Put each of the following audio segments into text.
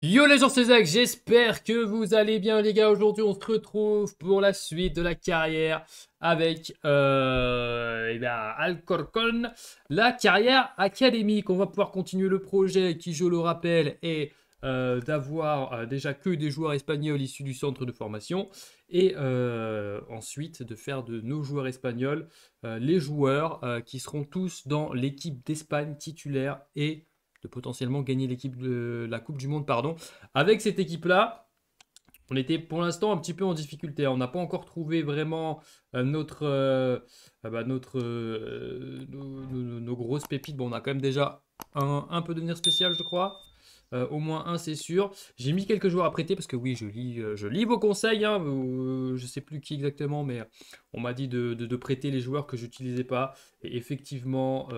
Yo les gens, c'est Zach, j'espère que vous allez bien les gars. Aujourd'hui, on se retrouve pour la suite de la carrière avec euh, eh Alcorcon, la carrière académique. On va pouvoir continuer le projet qui, je le rappelle, est euh, d'avoir euh, déjà que des joueurs espagnols issus du centre de formation et euh, ensuite de faire de nos joueurs espagnols les joueurs qui seront tous dans l'équipe d'Espagne titulaire et de potentiellement gagner l'équipe de la Coupe du Monde, pardon. Avec cette équipe-là, on était pour l'instant un petit peu en difficulté. On n'a pas encore trouvé vraiment euh, notre, euh, euh, bah, notre, nos, grosses pépites. Bon, on a quand même déjà un, un peu devenir spécial, je crois. au moins un, c'est sûr. J'ai mis quelques joueurs à prêter parce que oui, je lis, je lis vos conseils. Hein, je sais plus qui exactement, mais on m'a dit de, de, prêter les joueurs que j'utilisais pas. Et effectivement,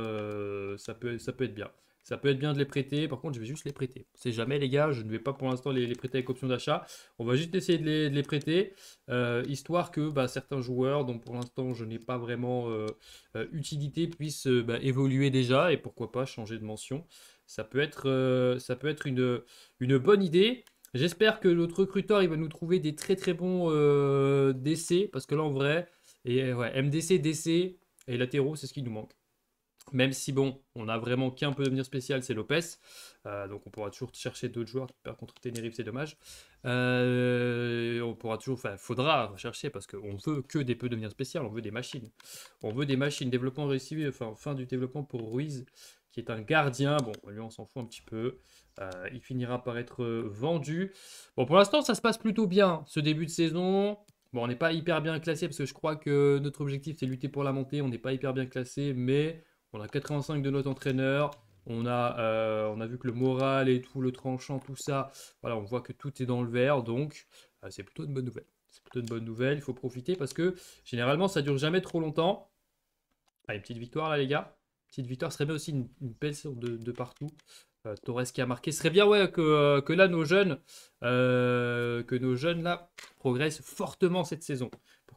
ça, peut, ça peut être bien. Ça peut être bien de les prêter. Par contre, je vais juste les prêter. C'est jamais, les gars. Je ne vais pas pour l'instant les, prêter avec option d'achat. On va juste essayer de les, prêter, euh, histoire que bah, certains joueurs, dont pour l'instant je n'ai pas vraiment euh, euh, utilité, puissent bah, évoluer déjà et pourquoi pas changer de mention. Ça peut être, ça peut être une, une bonne idée. J'espère que notre recruteur il va nous trouver des très très bons DC parce que là en vrai, et ouais, MDC, DC et latéraux, c'est ce qui nous manque. Même si, bon, on n'a vraiment qu'un peu devenir spécial, c'est Lopez. Euh, donc on pourra toujours chercher d'autres joueurs. Par contre, Tenerife, c'est dommage. Euh, on pourra toujours, enfin, faudra rechercher parce qu'on veut que des peu devenir spécial. On veut des machines. On veut des machines. Développement réussi, enfin, fin du développement pour Ruiz, qui est un gardien. Bon, lui, on s'en fout un petit peu. Euh, il finira par être vendu. Bon, pour l'instant, ça se passe plutôt bien ce début de saison. Bon, on n'est pas hyper bien classé parce que je crois que notre objectif, c'est lutter pour la montée. On n'est pas hyper bien classé, mais on a 85 de notre entraîneur. On a, euh, on a vu que le moral et tout, le tranchant, tout ça, voilà, on voit que tout est dans le vert, donc euh, c'est plutôt une bonne nouvelle. C'est plutôt une bonne nouvelle, il faut profiter parce que généralement ça dure jamais trop longtemps. une petite victoire là les gars. Petite victoire, serait bien aussi une, belle de, partout. Euh, Torres qui a marqué. Ce serait bien ouais, que, que là nos jeunes, que nos jeunes là progressent fortement cette saison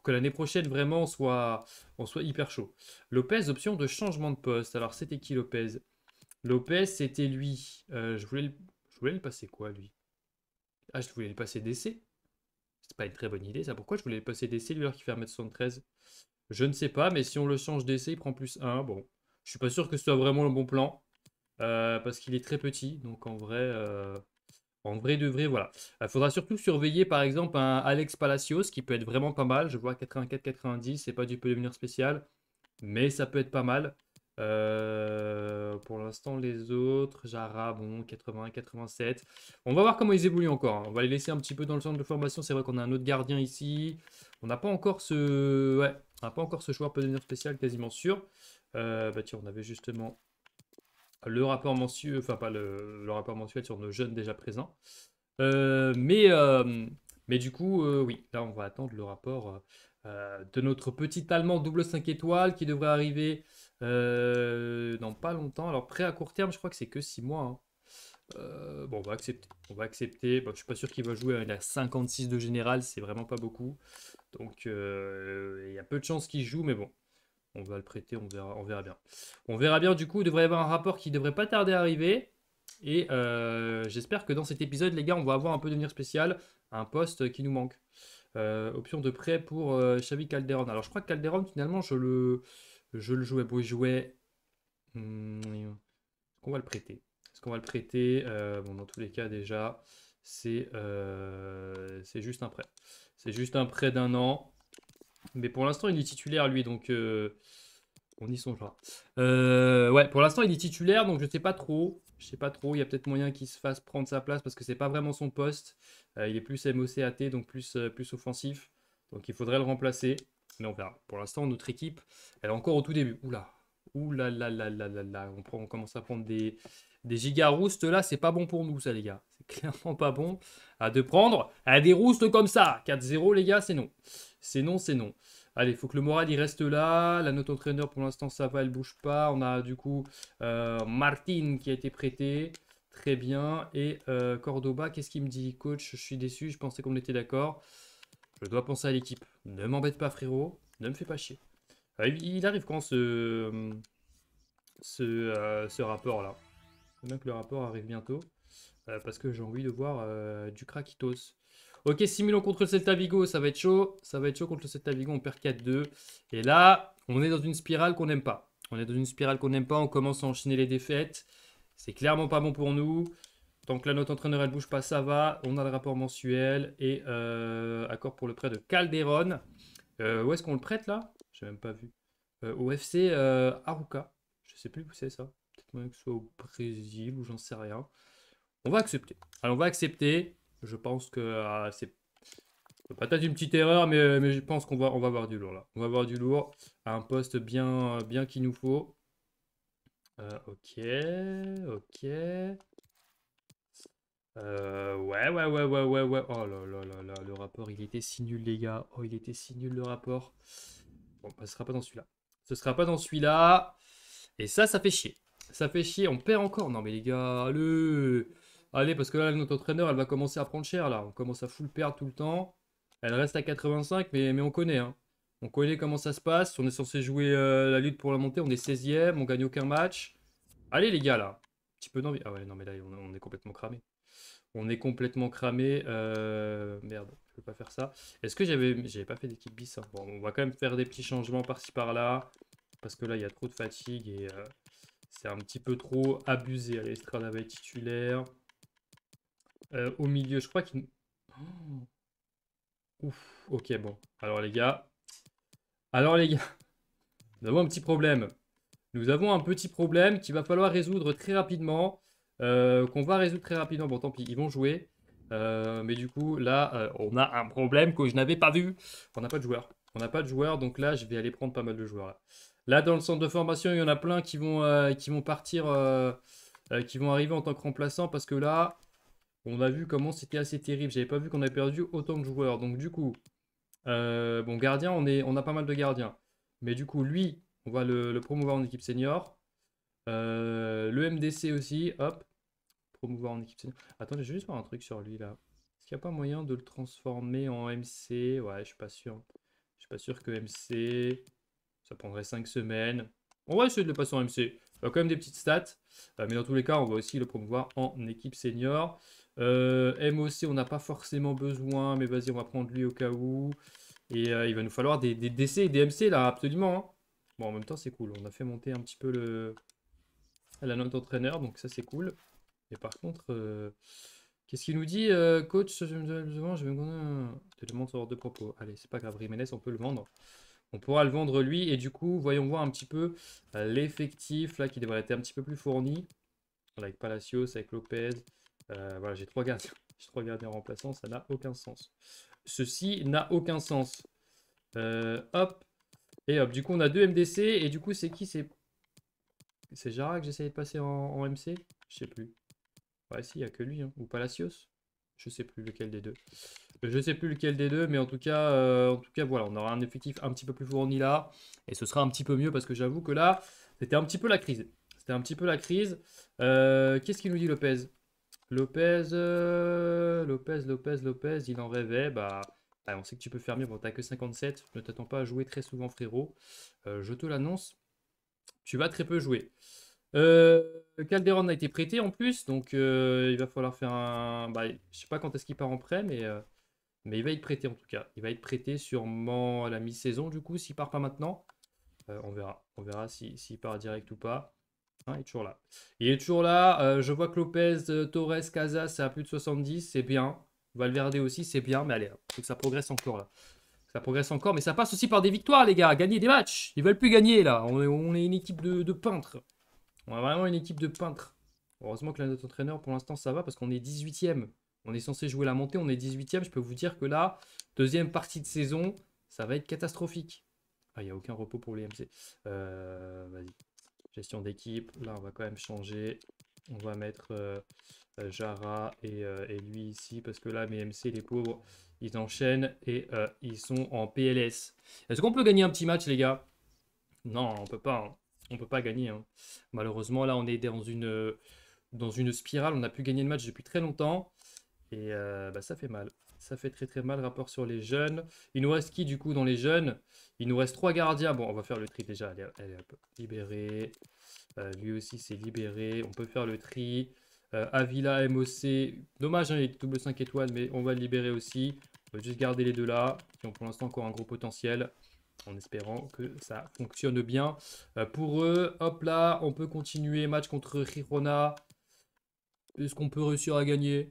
que l'année prochaine, vraiment, on soit, on soit hyper chaud. Lopez, option de changement de poste. Alors, c'était qui Lopez Lopez, c'était lui. Euh, je, voulais le, je voulais passer quoi, lui Ah, je voulais le passer DC. C'est pas une très bonne idée, ça. Pourquoi je voulais le passer DC, lui, alors qu'il fait 1m73 Je ne sais pas, mais si on le change DC, il prend plus 1. Bon, je suis pas sûr que ce soit vraiment le bon plan. Euh, parce qu'il est très petit, donc en vrai, euh, en vrai de vrai, voilà. Il euh, faudra surtout surveiller par exemple un Alex Palacios qui peut être vraiment pas mal. Je vois 84-90, c'est pas du peu devenir spécial, mais ça peut être pas mal. Euh, pour l'instant, les autres, Jara, bon, 80, 87. On va voir comment ils évoluent encore. Hein. On va les laisser un petit peu dans le centre de formation. C'est vrai qu'on a un autre gardien ici. On n'a pas encore ce, ouais, on pas encore ce joueur peut devenir spécial, quasiment sûr. Euh, bah tiens, on avait justement le rapport mensuel, enfin pas le, rapport mensuel sur nos jeunes déjà présents. Euh, mais, euh, mais du coup, euh, oui, là on va attendre le rapport de notre petit Allemand double 5 étoiles qui devrait arriver dans pas longtemps. Alors prêt à court terme, je crois que c'est que 6 mois. Hein. bon, on va accepter. On va accepter. je suis pas sûr qu'il va jouer. à a 56 de général, c'est vraiment pas beaucoup. Donc il y a peu de chances qu'il joue, mais bon, on va le prêter, on verra, on verra bien. On verra bien, du coup, il devrait y avoir un rapport qui devrait pas tarder à arriver. Et euh, j'espère que dans cet épisode, les gars, on va avoir un peu devenir spécial, un poste qui nous manque. Euh, option de prêt pour euh, Xavi Calderon. Alors je crois que Calderon, finalement, je le, je le jouais. Bon, il jouait. Hmm, est-ce qu'on va le prêter Est-ce qu'on va le prêter Bon, dans tous les cas, déjà, c'est juste un prêt. C'est juste un prêt d'un an. Mais pour l'instant, il est titulaire, lui, donc euh, on y songera. Euh, ouais, pour l'instant, il est titulaire, donc je sais pas trop. Je sais pas trop. Il y a peut-être moyen qu'il se fasse prendre sa place parce que c'est pas vraiment son poste. Euh, il est plus MOCAT, donc plus, plus offensif. Donc il faudrait le remplacer. Mais on Pour l'instant, notre équipe, elle est encore au tout début. Oula, Ouh là là là là là là, on, prend, on commence à prendre des, des giga roustes là, c'est pas bon pour nous ça les gars. C'est clairement pas bon à de prendre à des roustes comme ça. 4-0 les gars, c'est non. C'est non, c'est non. Allez, faut que le moral il reste là. La note entraîneur pour l'instant ça va, elle bouge pas. On a du coup euh, Martin qui a été prêté. Très bien. Et euh, Cordoba, qu'est-ce qu'il me dit Coach, je suis déçu, je pensais qu'on était d'accord. Je dois penser à l'équipe. Ne m'embête pas frérot, ne me fais pas chier. Euh, il arrive quand ce, ce, euh, rapport-là bien que le rapport arrive bientôt. Euh, parce que j'ai envie de voir du Krakitos. Ok, 6 contre le Celta Vigo, ça va être chaud. Ça va être chaud contre le Celta Vigo, on perd 4-2. Et là, on est dans une spirale qu'on n'aime pas. On est dans une spirale qu'on n'aime pas, on commence à enchaîner les défaites. C'est clairement pas bon pour nous. Tant que la note entraîneur ne bouge pas, ça va. On a le rapport mensuel et accord pour le prêt de Calderon. où est-ce qu'on le prête là j'ai même pas vu. Euh, au FC euh, Je sais plus où c'est ça. Peut-être que ce soit au Brésil ou j'en sais rien. On va accepter. Alors on va accepter. Je pense que ah, c'est peut-être une petite erreur, mais, je pense qu'on va, on va avoir du lourd là. On va avoir du lourd à un poste bien, bien qu'il nous faut. Euh, ok, ok. Euh, ouais, ouais, ouais, ouais, ouais, ouais. Oh là là là là, le rapport, il était si nul, les gars. Oh, il était si nul, le rapport. Bah, ce sera pas dans celui-là. Ce sera pas dans celui-là. Et ça, ça fait chier. Ça fait chier. On perd encore. Non, mais les gars, allez. Allez, parce que là, notre entraîneur, elle va commencer à prendre cher. Là, on commence à full perdre tout le temps. Elle reste à 85, mais, mais on connaît. Hein. On connaît comment ça se passe. On est censé jouer euh, la lutte pour la montée. On est 16ème. On gagne aucun match. Allez, les gars, là. Un petit peu d'envie. Ah ouais, non, mais là, on, est complètement cramé. On est complètement cramé. Euh, merde pas faire ça. Est-ce que j'avais j'avais pas fait d'équipe bis hein. Bon, on va quand même faire des petits changements par-ci par-là. Parce que là, il y a trop de fatigue et euh, c'est un petit peu trop abusé. Allez, Estrada va titulaire. Euh, au milieu, je crois qu'il... Oh, ok, bon. Alors les gars... Alors les gars, nous avons un petit problème. Nous avons un petit problème qu'il va falloir résoudre très rapidement. Euh, qu'on va résoudre très rapidement. Bon, tant pis, ils vont jouer. Euh, mais du coup, là, euh, on a un problème que je n'avais pas vu. On n'a pas de joueurs. On n'a pas de joueurs, donc là, je vais aller prendre pas mal de joueurs. Là, dans le centre de formation, il y en a plein qui vont, euh, qui vont partir, qui vont arriver en tant que remplaçant. parce que là, on a vu comment c'était assez terrible. J'avais pas vu qu'on avait perdu autant de joueurs. Donc du coup, bon, gardien, on, est, on a pas mal de gardiens. Mais du coup, lui, on va le promouvoir en équipe senior. le MDC aussi, hop promouvoir en équipe senior. Attends, je juste voir un truc sur lui là. Est-ce qu'il n'y a pas moyen de le transformer en MC Ouais, je suis pas sûr. Je suis pas sûr que MC, ça prendrait 5 semaines. On va essayer de le passer en MC. Il a quand même des petites stats, euh, mais dans tous les cas, on va aussi le promouvoir en équipe senior. Euh, MOC, on n'a pas forcément besoin, mais vas-y, on va prendre lui au cas où. Et euh, il va nous falloir des, des, DC et des MC là, absolument. Hein. Bon, en même temps, c'est cool. On a fait monter un petit peu le la note d'entraîneur donc ça, c'est cool par contre, euh, qu'est-ce qu'il nous dit, euh, coach Je me Te demande hors de propos. Allez, c'est pas grave, Jiménez, on peut le vendre. On pourra le vendre lui. Et du coup, voyons voir un petit peu euh, l'effectif là qui devrait être un petit peu plus fourni. Avec Palacios, avec Lopez. voilà, j'ai trois gardiens. J'ai trois gardiens remplaçants, ça n'a aucun sens. Ceci n'a aucun sens. hop. Et hop, du coup, on a deux MDC. Et du coup, c'est qui C'est Jara que j'essayais de passer en MC Je sais plus ici, bah, il n'y a que lui. Hein. Ou Palacios. Je sais plus lequel des deux. Je sais plus lequel des deux, mais en tout cas, euh, en tout cas voilà, on aura un effectif un petit peu plus fourni là. Et ce sera un petit peu mieux parce que j'avoue que là, c'était un petit peu la crise. C'était un petit peu la crise. Euh, qu'est-ce qu'il nous dit Lopez Lopez, euh, Lopez, Lopez, Lopez, il en rêvait. Bah, bah on sait que tu peux faire mieux. Bon, t'as que 57. Ne t'attends pas à jouer très souvent, frérot. je te l'annonce. Tu vas très peu jouer. Euh, Calderon a été prêté en plus, donc euh, il va falloir faire un. Bah, je sais pas quand est-ce qu'il part en prêt, mais, euh, mais il va être prêté en tout cas. Il va être prêté sûrement à la mi-saison du coup, s'il part pas maintenant. on verra. On verra s'il si, part direct ou pas. Hein, il est toujours là. Il est toujours là. je vois que Lopez, Torres, Casas, c'est à plus de 70. C'est bien. Valverde aussi, c'est bien. Mais allez, hein, faut que ça progresse encore là. Ça progresse encore. Mais ça passe aussi par des victoires, les gars. Gagner des matchs. Ils veulent plus gagner là. On est, une équipe de, de peintres. On a vraiment une équipe de peintres. Heureusement que là, notre entraîneur, pour l'instant, ça va parce qu'on est 18 e On est censé jouer la montée, on est 18 e Je peux vous dire que là, deuxième partie de saison, ça va être catastrophique. Ah, il n'y a aucun repos pour les MC. Euh, vas-y. Gestion d'équipe. Là, on va quand même changer. On va mettre euh, euh, Jara et, lui ici parce que là, mes MC, les pauvres, ils enchaînent et ils sont en PLS. Est-ce qu'on peut gagner un petit match, les gars Non, on peut pas. Hein on peut pas gagner. Hein. Malheureusement, là, on est dans une, euh, dans une spirale. On n'a plus gagné le match depuis très longtemps. Et euh, bah, ça fait mal. Ça fait très très mal, rapport sur les jeunes. Il nous reste qui, du coup, dans les jeunes Il nous reste trois gardiens. Bon, on va faire le tri déjà. Elle est, euh, lui aussi, c'est libéré. On peut faire le tri. Avila, MOC. Dommage, avec hein, il double 5 étoiles, mais on va le libérer aussi. On va juste garder les deux là, qui ont pour l'instant encore un gros potentiel en espérant que ça fonctionne bien euh, pour eux. Hop là, on peut continuer. Match contre Rirona. Est-ce qu'on peut réussir à gagner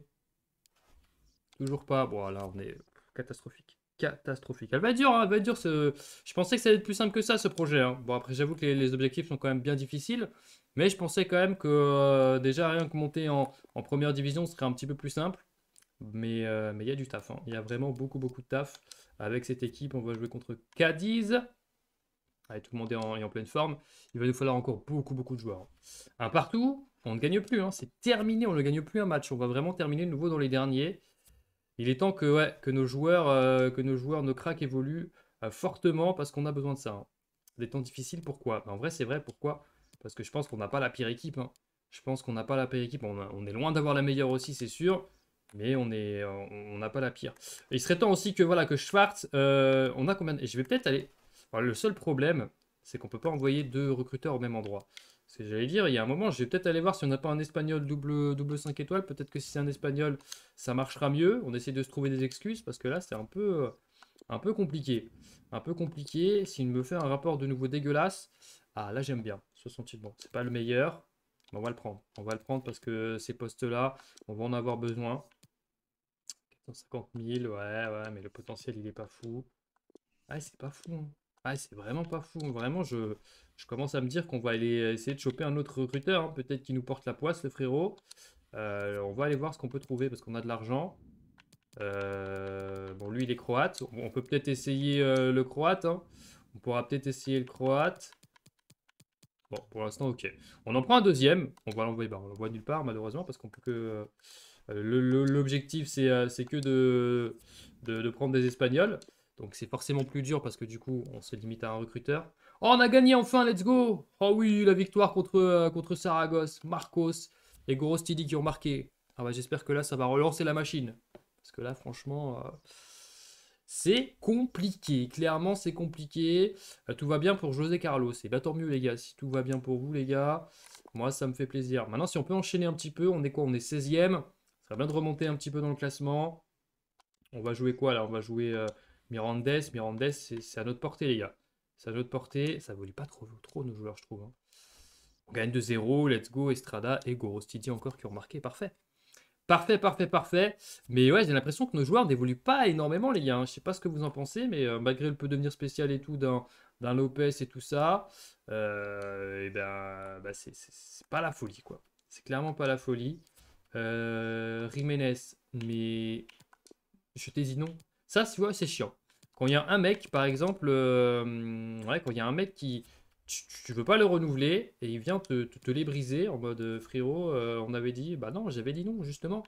Toujours pas. Bon, là, on est catastrophique. Catastrophique. Elle va être dure, hein, elle va être Ce... Je pensais que ça allait être plus simple que ça, ce projet. Hein. Bon, après, j'avoue que les, objectifs sont quand même bien difficiles. Mais je pensais quand même que euh, déjà, rien que monter en, première division serait un petit peu plus simple. Mais euh, il y a du taf. Hein. Il y a vraiment beaucoup, beaucoup de taf. Avec cette équipe, on va jouer contre Cadiz. Allez, tout le monde est en, pleine forme. Il va nous falloir encore beaucoup, beaucoup de joueurs. Un partout, on ne gagne plus. Hein. C'est terminé, on ne gagne plus un match. On va vraiment terminer de nouveau dans les derniers. Il est temps que, nos, joueurs, euh, que nos joueurs, nos cracks évoluent euh, fortement parce qu'on a besoin de ça. Hein. Des temps difficiles, pourquoi ben, En vrai, c'est vrai, pourquoi Parce que je pense qu'on n'a pas la pire équipe. Hein. Je pense qu'on n'a pas la pire équipe. on est loin d'avoir la meilleure aussi, c'est sûr. Mais on est, euh, on n'a pas la pire. il serait temps aussi que voilà que Schwartz, euh, on a combien Et je vais peut-être aller. le seul problème, c'est qu'on peut pas envoyer deux recruteurs au même endroit. C'est j'allais dire, il y a un moment, je vais peut-être aller voir si on n'a pas un espagnol double, double 5 étoiles. Peut-être que si c'est un espagnol, ça marchera mieux. On essaie de se trouver des excuses parce que là, c'est un peu, un peu compliqué. Un peu compliqué. S'il me fait un rapport de nouveau dégueulasse, ah là, j'aime bien ce bon C'est pas le meilleur. on va le prendre. On va le prendre parce que ces postes-là, on va en avoir besoin. 150 000, ouais, ouais, mais le potentiel, il est pas fou. Ah, c'est pas fou. Ah, c'est vraiment pas fou. Vraiment, je, commence à me dire qu'on va aller essayer de choper un autre recruteur. Hein. Peut-être qu'il nous porte la poisse, le frérot. Euh, on va aller voir ce qu'on peut trouver parce qu'on a de l'argent. Euh, bon, lui, il est croate. On peut peut-être essayer euh, le croate. Hein. On pourra peut-être essayer le croate. Bon, pour l'instant, ok. On en prend un deuxième. On va l'envoyer. Ben, on l'envoie nulle part, malheureusement, parce qu'on peut que. Euh, l'objectif, c'est euh, que de, de, prendre des Espagnols. Donc c'est forcément plus dur parce que du coup, on se limite à un recruteur. Oh, on a gagné enfin, let's go Oh oui, la victoire contre, euh, contre Saragosse, Marcos et Gorostidi qui ont marqué. Ah bah, j'espère que là, ça va relancer la machine. Parce que là, franchement, c'est compliqué. Clairement, c'est compliqué. tout va bien pour José Carlos. Et eh bah tant mieux les gars, si tout va bien pour vous les gars. Moi, ça me fait plaisir. Maintenant, si on peut enchaîner un petit peu, on est quoi On est 16e. Ça vient de remonter un petit peu dans le classement. On va jouer quoi là On va jouer euh, Mirandes. Mirandes, c'est à notre portée, les gars. C'est à notre portée. Ça voulait pas trop, trop nos joueurs, je trouve. Hein. On gagne 2-0. Let's go, Estrada et Gorostidi encore qui ont marqué. Parfait. Parfait, parfait, parfait. Mais ouais, j'ai l'impression que nos joueurs n'évoluent pas énormément, les gars. Hein. Je sais pas ce que vous en pensez, mais euh, malgré le peu devenir spécial et tout d'un Lopez et tout ça, et euh, eh ben, bah, c'est pas la folie, quoi. C'est clairement pas la folie. Euh, mais je t'ai dit non. Ça, tu vois, c'est chiant. Quand il y a un mec, par exemple, euh, quand il y a un mec qui, tu, veux pas le renouveler et il vient te, te, les briser en mode euh, frérot, euh, on avait dit, bah non, j'avais dit non, justement.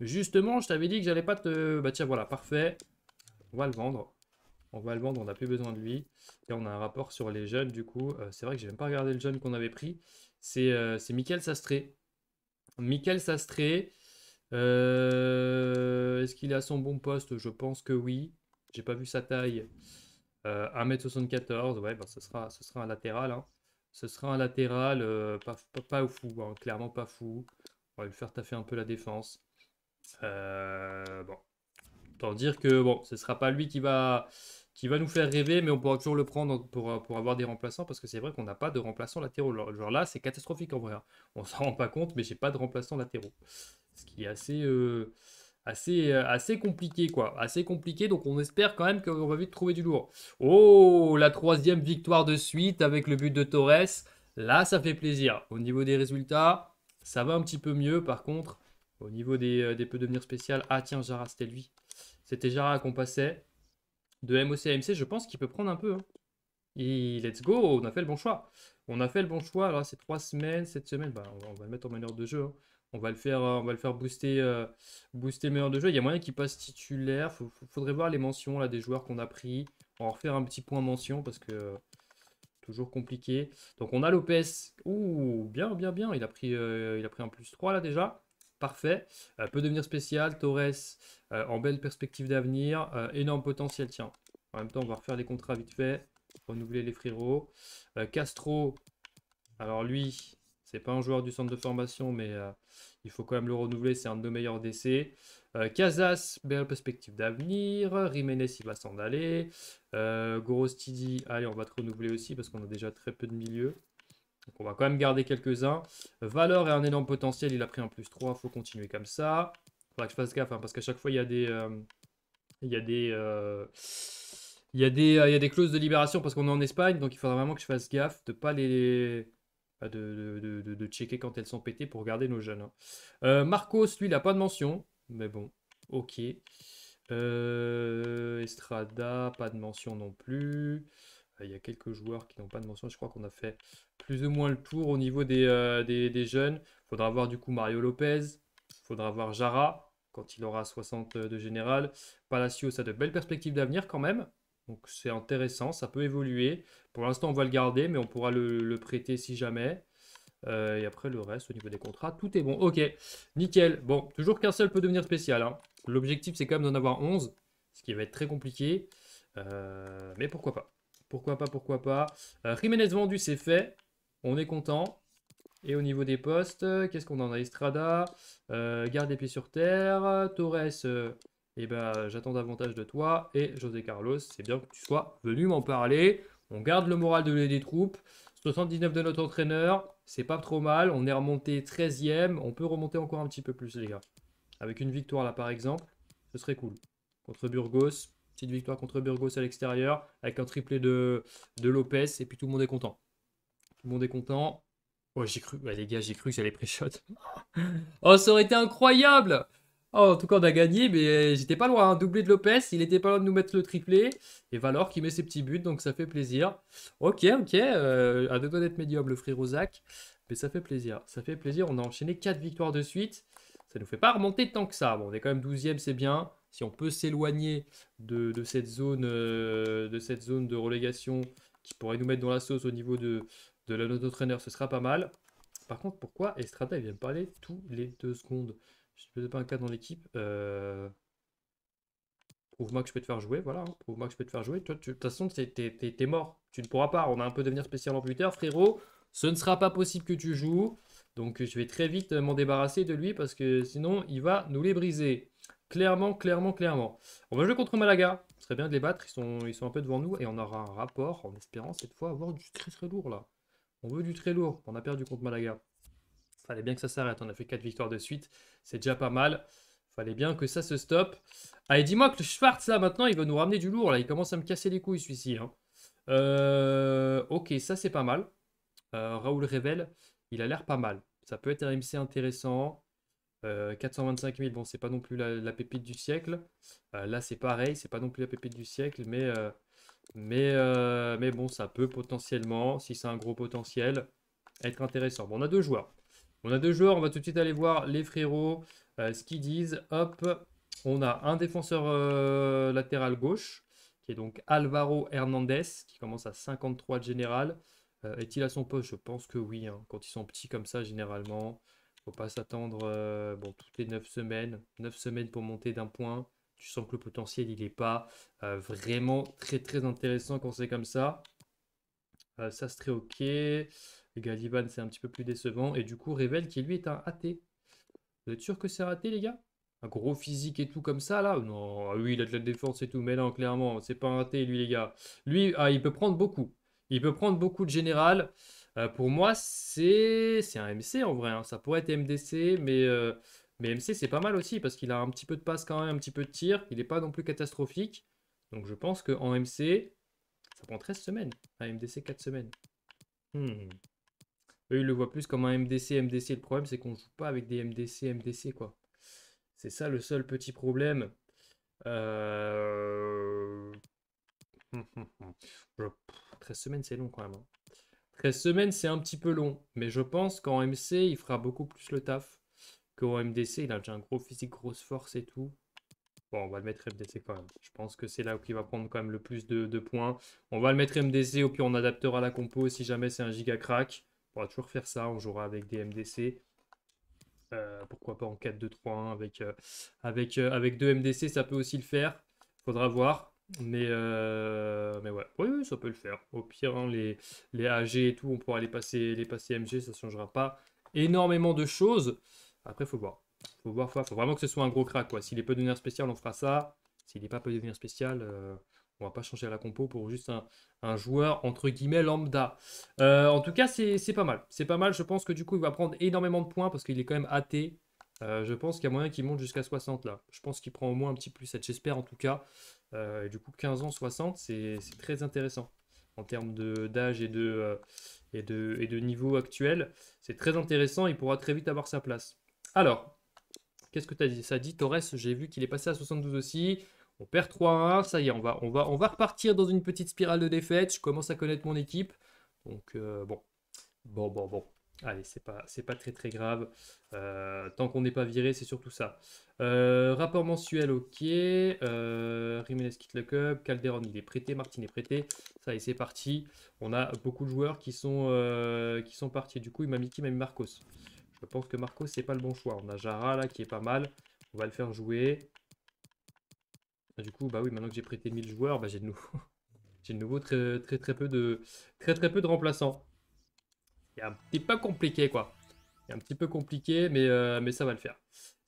Justement, je t'avais dit que j'allais pas te. Bah tiens, voilà, parfait. On va le vendre. On va le vendre, on n'a plus besoin de lui. Et on a un rapport sur les jeunes, du coup. c'est vrai que j'ai même pas regardé le jeune qu'on avait pris. C'est euh, Michael Sastré. Michael Sastré. Euh, est-ce qu'il est à son bon poste Je pense que oui. J'ai pas vu sa taille. Euh, 1m74, ouais, bah, ce, sera, ce sera un latéral. Hein. Ce sera un latéral euh, pas, pas, fou, hein, clairement pas fou. On va lui faire taffer un peu la défense. Euh, bon. Tant dire que bon, ce sera pas lui qui va qui va nous faire rêver, mais on pourra toujours le prendre euh, pour, avoir des remplaçants, parce que c'est vrai qu'on n'a pas de remplaçants latéraux. Genre là, c'est catastrophique en vrai. Hein. On s'en rend pas compte, mais j'ai pas de remplaçants latéraux. Ce qui est assez, euh, assez, euh, assez compliqué, quoi. Assez compliqué, donc on espère quand même qu'on va vite trouver du lourd. Oh, la troisième victoire de suite avec le but de Torres. Là, ça fait plaisir. Au niveau des résultats, ça va un petit peu mieux. Par contre, au niveau des, des peu devenir spécial, ah tiens, Jara, c'était lui. C'était Jara qu'on passait de MOC je pense qu'il peut prendre un peu. Et hein. let's go, on a fait le bon choix. On a fait le bon choix. Alors, c'est trois semaines, cette semaine, bah, on, va, le mettre en meilleur de jeu. Hein. On va le faire, euh, on va le faire booster, euh, booster de jeu. Il y a moyen qu'il passe titulaire. Il faudrait voir les mentions là des joueurs qu'on a pris. On va refaire un petit point mention parce que toujours compliqué. Donc on a Lopez. Ouh, bien, bien, bien. Il a pris, euh, il a pris un plus 3 là déjà parfait. Euh, peut devenir spécial. Torres euh, en belle perspective d'avenir. Euh, énorme potentiel. Tiens, en même temps, on va refaire les contrats vite fait. Renouveler les frérots. Castro, alors lui, c'est pas un joueur du centre de formation, mais il faut quand même le renouveler. C'est un de nos meilleurs décès. Casas, belle perspective d'avenir. Jiménez, il va s'en aller. Gorostidi, allez, on va te renouveler aussi parce qu'on a déjà très peu de milieux. Donc on va quand même garder quelques-uns. Valeur et un énorme potentiel, il a pris un plus 3, Il faut continuer comme ça. Il Faudra que je fasse gaffe, hein, parce qu'à chaque fois, il y a des... Euh, il y des... Euh, il, y euh, des clauses de libération parce qu'on est en Espagne, donc il faudra vraiment que je fasse gaffe de ne pas les... Bah, de, checker quand elles sont pétées pour garder nos jeunes. Hein. Marcos, lui, il n'a pas de mention, mais bon, ok. Estrada, pas de mention non plus. Euh, il y a quelques joueurs qui n'ont pas de mention. Je crois qu'on a fait plus ou moins le tour au niveau des, euh, jeunes. Il faudra voir du coup Mario Lopez. Il faudra voir Jara quand il aura 60 de général. Palacio, ça a de belles perspectives d'avenir quand même. Donc c'est intéressant, ça peut évoluer. Pour l'instant, on va le garder, mais on pourra le, prêter si jamais. Euh, et après, le reste, au niveau des contrats, tout est bon. Ok, nickel. Bon, toujours qu'un seul peut devenir spécial. Hein. L'objectif, c'est quand même d'en avoir 11, ce qui va être très compliqué. mais pourquoi pas. Pourquoi pas, pourquoi pas. Euh, Jiménez vendu, c'est fait. On est content. Et au niveau des postes, euh, qu'est-ce qu'on en a Estrada, euh, garde les pieds sur terre. Torres, euh, eh ben, j'attends davantage de toi. Et José Carlos, c'est bien que tu sois venu m'en parler. On garde le moral de des troupes. 79 de notre entraîneur, c'est pas trop mal. On est remonté 13e. On peut remonter encore un petit peu plus, les gars. Avec une victoire là, par exemple, ce serait cool. Contre Burgos, Petite victoire contre Burgos à l'extérieur avec un triplé de, Lopez et puis tout le monde est content. Tout le monde est content. Oh, j'ai cru, bah, les gars, j'ai cru que j'allais pré-shot. oh, ça aurait été incroyable! Oh, en tout cas, on a gagné, mais j'étais pas loin. Hein. Doublé de Lopez, il était pas loin de nous mettre le triplé. Et Valor qui met ses petits buts, donc ça fait plaisir. Ok, ok. Euh, à deux doigts d'être médium, le frère Mais ça fait plaisir. Ça fait plaisir. On a enchaîné quatre victoires de suite. Ça nous fait pas remonter tant que ça. Bon, on est quand même 12 ème c'est bien si on peut s'éloigner de, cette zone, euh, de cette zone de relégation qui pourrait nous mettre dans la sauce au niveau de, de la note ce sera pas mal. Par contre, pourquoi Estrada vient me parler tous les deux secondes Je ne faisais pas un cas dans l'équipe. Euh, prouve-moi que je peux te faire jouer, voilà. Hein. moi que je peux te faire jouer. Toi, de toute façon, t'es mort. Tu ne pourras pas. On a un peu devenir spécial en frérot. Ce ne sera pas possible que tu joues. Donc, je vais très vite euh, m'en débarrasser de lui parce que sinon, il va nous les briser. Clairement, clairement, clairement. On va jouer contre Malaga. Ce serait bien de les battre. Ils sont, ils sont un peu devant nous. Et on aura un rapport en espérant cette fois avoir du très très lourd là. On veut du très lourd. On a perdu contre Malaga. Fallait bien que ça s'arrête. On a fait 4 victoires de suite. C'est déjà pas mal. Fallait bien que ça se stoppe. Allez, dis-moi que le Schwartz là maintenant il va nous ramener du lourd là. Il commence à me casser les couilles celui-ci. Hein. Euh, ok, ça c'est pas mal. Euh, Raoul Révèle, il a l'air pas mal. Ça peut être un MC intéressant. 425 euh, 000, bon, c'est pas non plus la, pépite du siècle. Euh, là, c'est pareil, c'est pas non plus la pépite du siècle, mais, euh, mais, bon, ça peut potentiellement, si c'est un gros potentiel, être intéressant. Bon, on a deux joueurs. On a deux joueurs, on va tout de suite aller voir les frérots, ce qu'ils disent. Hop, on a un défenseur latéral gauche, qui est donc Alvaro Hernandez, qui commence à 53 de général. Est-il à son poste Je pense que oui, hein. quand ils sont petits comme ça, généralement. Faut pas s'attendre euh, bon, toutes les 9 semaines. 9 semaines pour monter d'un point. Tu sens que le potentiel, il n'est pas euh, vraiment très très intéressant quand c'est comme ça. Euh, ça serait ok. Galiban, c'est un petit peu plus décevant. Et du coup, révèle qu'il lui est un athée. Vous êtes sûr que c'est raté, les gars Un gros physique et tout comme ça, là Non, ah oui, il a de la défense et tout, mais non, clairement, c'est pas un raté, lui, les gars. Lui, ah, il peut prendre beaucoup. Il peut prendre beaucoup de général. Euh, pour moi, c'est un MC en vrai. Hein. Ça pourrait être MDC, mais, euh, mais MC, c'est pas mal aussi parce qu'il a un petit peu de passe quand même, un petit peu de tir. Il n'est pas non plus catastrophique. Donc je pense qu'en MC, ça prend 13 semaines. Un MDC, 4 semaines. Hmm. Eux, ils le voient plus comme un MDC. MDC, le problème, c'est qu'on ne joue pas avec des MDC, MDC, quoi. C'est ça le seul petit problème. 13 euh, hmm, hmm, hmm. semaines, c'est long quand même. Hein. 13 semaines, c'est un petit peu long, mais je pense qu'en MC, il fera beaucoup plus le taf qu'en MDC. Il a déjà un gros physique, grosse force et tout. Bon, on va le mettre MDC quand même. Je pense que c'est là où il va prendre quand même le plus de, points. On va le mettre MDC, au pire on adaptera la compo si jamais c'est un giga crack. On va toujours faire ça, on jouera avec des MDC. Euh, pourquoi pas en 4-2-3-1 avec, euh, avec, euh, avec deux MDC, ça peut aussi le faire. Faudra voir. Mais, euh, mais ouais. Oui, ça peut le faire. Au pire, hein, les, les AG et tout, on pourra les passer, les passer MG, ça ne changera pas énormément de choses. Après, faut voir. Faut voir, faut, faut vraiment que ce soit un gros crack. Quoi. S'il est peu de devenir spécial, on fera ça. S'il n'est pas peu devenir spécial, euh, on va pas changer la compo pour juste un, joueur entre guillemets lambda. Euh, en tout cas, c'est pas mal. C'est pas mal. Je pense que du coup, il va prendre énormément de points parce qu'il est quand même athée. je pense qu'il y a moyen qu'il monte jusqu'à 60 là. Je pense qu'il prend au moins un petit plus 7, j'espère en tout cas. Euh, et du coup, 15 ans, 60, c'est très intéressant en termes d'âge euh, et, de, niveau actuel. C'est très intéressant, il pourra très vite avoir sa place. Alors, qu'est-ce que tu as dit Ça dit Torres, j'ai vu qu'il est passé à 72 aussi. On perd 3-1, ça y est, on va, on, va, on va repartir dans une petite spirale de défaite. Je commence à connaître mon équipe. Donc, euh, bon, bon, bon, bon. Allez, c'est pas, c'est pas très très grave. Euh, tant qu'on n'est pas viré, c'est surtout ça. Euh, rapport mensuel, ok. Euh, quitte le club. Calderon, il est prêté. Martin est prêté. Ça et c'est parti. On a beaucoup de joueurs qui sont, euh, qui sont partis. Du coup, il m'a mis qui m'a mis Marcos. Je pense que Marcos, c'est pas le bon choix. On a Jara là qui est pas mal. On va le faire jouer. Du coup, bah oui, maintenant que j'ai prêté 1000 joueurs, bah, j'ai de nouveau, de très très peu de très très peu de remplaçants. C'est un compliqué, quoi. Il un petit peu compliqué, mais, euh, mais ça va le faire.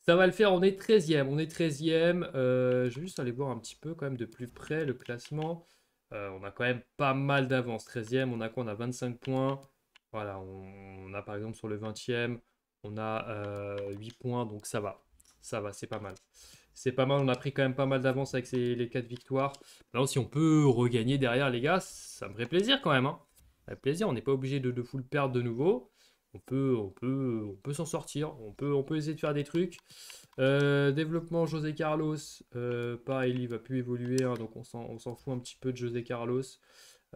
Ça va le faire, on est 13e, on est 13e. Euh, je vais juste aller voir un petit peu quand même de plus près le classement. Euh, on a quand même pas mal d'avance. 13e, on a quoi On a 25 points. Voilà, on, a par exemple sur le 20e, on a 8 points, donc ça va. Ça va, c'est pas mal c'est pas mal. On a pris quand même pas mal d'avance avec les 4 victoires. Maintenant, si on peut regagner derrière, les gars, ça me ferait plaisir quand même. Hein plaisir. On n'est pas obligé de, de full perdre de nouveau. On peut, on peut, on peut s'en sortir. On peut, on peut essayer de faire des trucs. Euh, développement José Carlos. Euh, pareil, il va plus évoluer. Hein, donc on s'en fout un petit peu de José Carlos.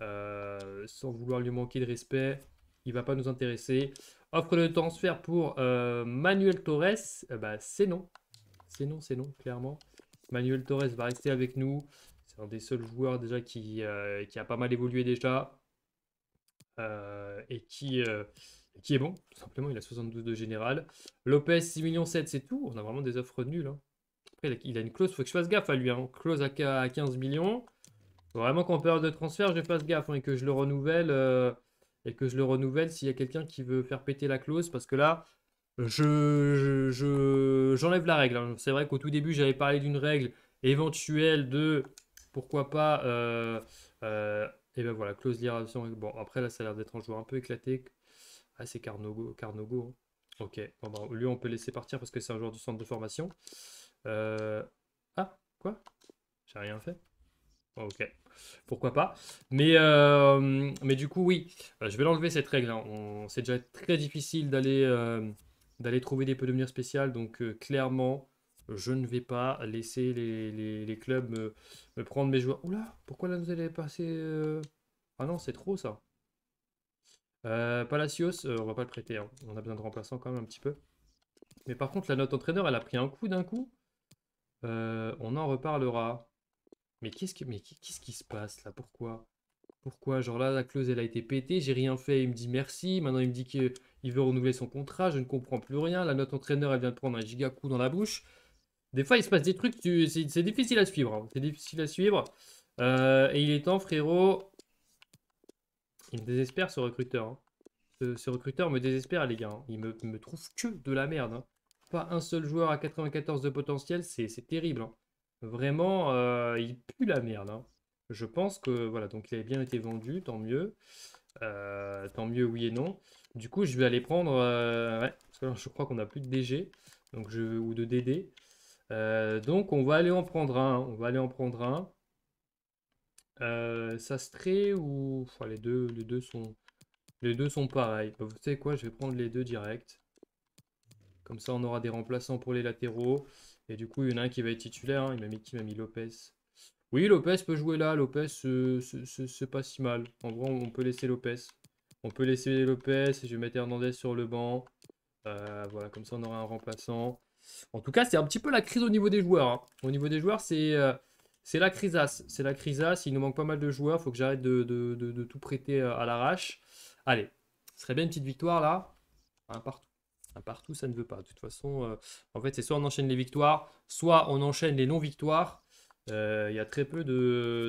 Euh, sans vouloir lui manquer de respect. Il va pas nous intéresser. Offre de transfert pour Manuel Torres. bah, c'est non. C'est non, c'est non, clairement. Manuel Torres va rester avec nous. C'est un des seuls joueurs déjà qui, qui a pas mal évolué déjà. Euh, et qui, euh, qui est bon, tout simplement. Il a 72 de général. Lopez, 6 millions 7, c'est tout. On a vraiment des offres nulles. Hein. Après, il a, une clause, faut que je fasse gaffe à lui. Hein. Clause à, 15 millions. vraiment qu'en période de transfert, je fasse gaffe hein, et que je le renouvelle. Euh, et que je le renouvelle s'il y a quelqu'un qui veut faire péter la clause. Parce que là, je, je, j'enlève la règle. Hein. C'est vrai qu'au tout début, j'avais parlé d'une règle éventuelle de pourquoi pas et ben voilà, close liération. Bon, après là, ça a l'air d'être un joueur un peu éclaté. Ah, c'est Carnogo. Carnogo. Hein. Ok, bon, ben, lui, on peut laisser partir parce que c'est un joueur du centre de formation. Euh, ah, quoi J'ai rien fait Ok, pourquoi pas. Mais, euh, mais du coup, oui, euh, je vais l'enlever cette règle. Hein. C'est déjà très difficile d'aller trouver des peu devenir spécial. Donc, clairement, je ne vais pas laisser les, clubs me, prendre mes joueurs. Oula, pourquoi la nous elle est euh... Ah non, c'est trop ça. Euh, Palacios, euh, on va pas le prêter. Hein. On a besoin de remplaçant quand même un petit peu. Mais par contre, la note entraîneur, elle a pris un coup d'un coup. Euh, on en reparlera. Mais qu'est-ce qui, mais qu'est-ce qui se passe là Pourquoi Pourquoi Genre là, la clause, elle a été pétée. J'ai rien fait. Il me dit merci. Maintenant, il me dit qu'il veut renouveler son contrat. Je ne comprends plus rien. La note entraîneur, elle vient de prendre un giga coup dans la bouche. Des fois, il se passe des trucs, c'est difficile à suivre. Hein. C'est difficile à suivre. Euh, et il est temps, frérot. Il me désespère, ce recruteur. Hein. Ce, recruteur me désespère, les gars. Hein. Il me, trouve que de la merde. Pas un seul joueur à 94 de potentiel, c'est terrible. Vraiment, euh, il pue la merde. Je pense que, voilà, donc il avait bien été vendu, tant mieux. Euh, tant mieux, oui et non. Du coup, je vais aller prendre... Ouais, parce que je crois qu'on a plus de DG donc je, ou de DD. Euh, donc on va aller en prendre un. On va aller en prendre un. Euh, serait ou les deux, les deux sont, les deux sont pareils. Bah, vous savez quoi Je vais prendre les deux direct. Comme ça, on aura des remplaçants pour les latéraux. Et du coup, il y en a un qui va être titulaire. Hein. Il m'a mis qui m'a mis Lopez. Oui, Lopez peut jouer là. Lopez, c'est pas si mal. En vrai, on peut laisser Lopez. On peut laisser Lopez. Je vais mettre Hernandez sur le banc. Euh, voilà, comme ça, on aura un remplaçant. En tout cas, c'est un petit peu la crise au niveau des joueurs. Hein. Au niveau des joueurs, c'est la euh, crise. C'est la Il nous manque pas mal de joueurs. Il faut que j'arrête de, tout prêter euh, à l'arrache. Allez, ce serait bien une petite victoire là. Un partout. Un partout, ça ne veut pas. De toute façon, euh, en fait, c'est soit on enchaîne les victoires, soit on enchaîne les non-victoires. Il y a très peu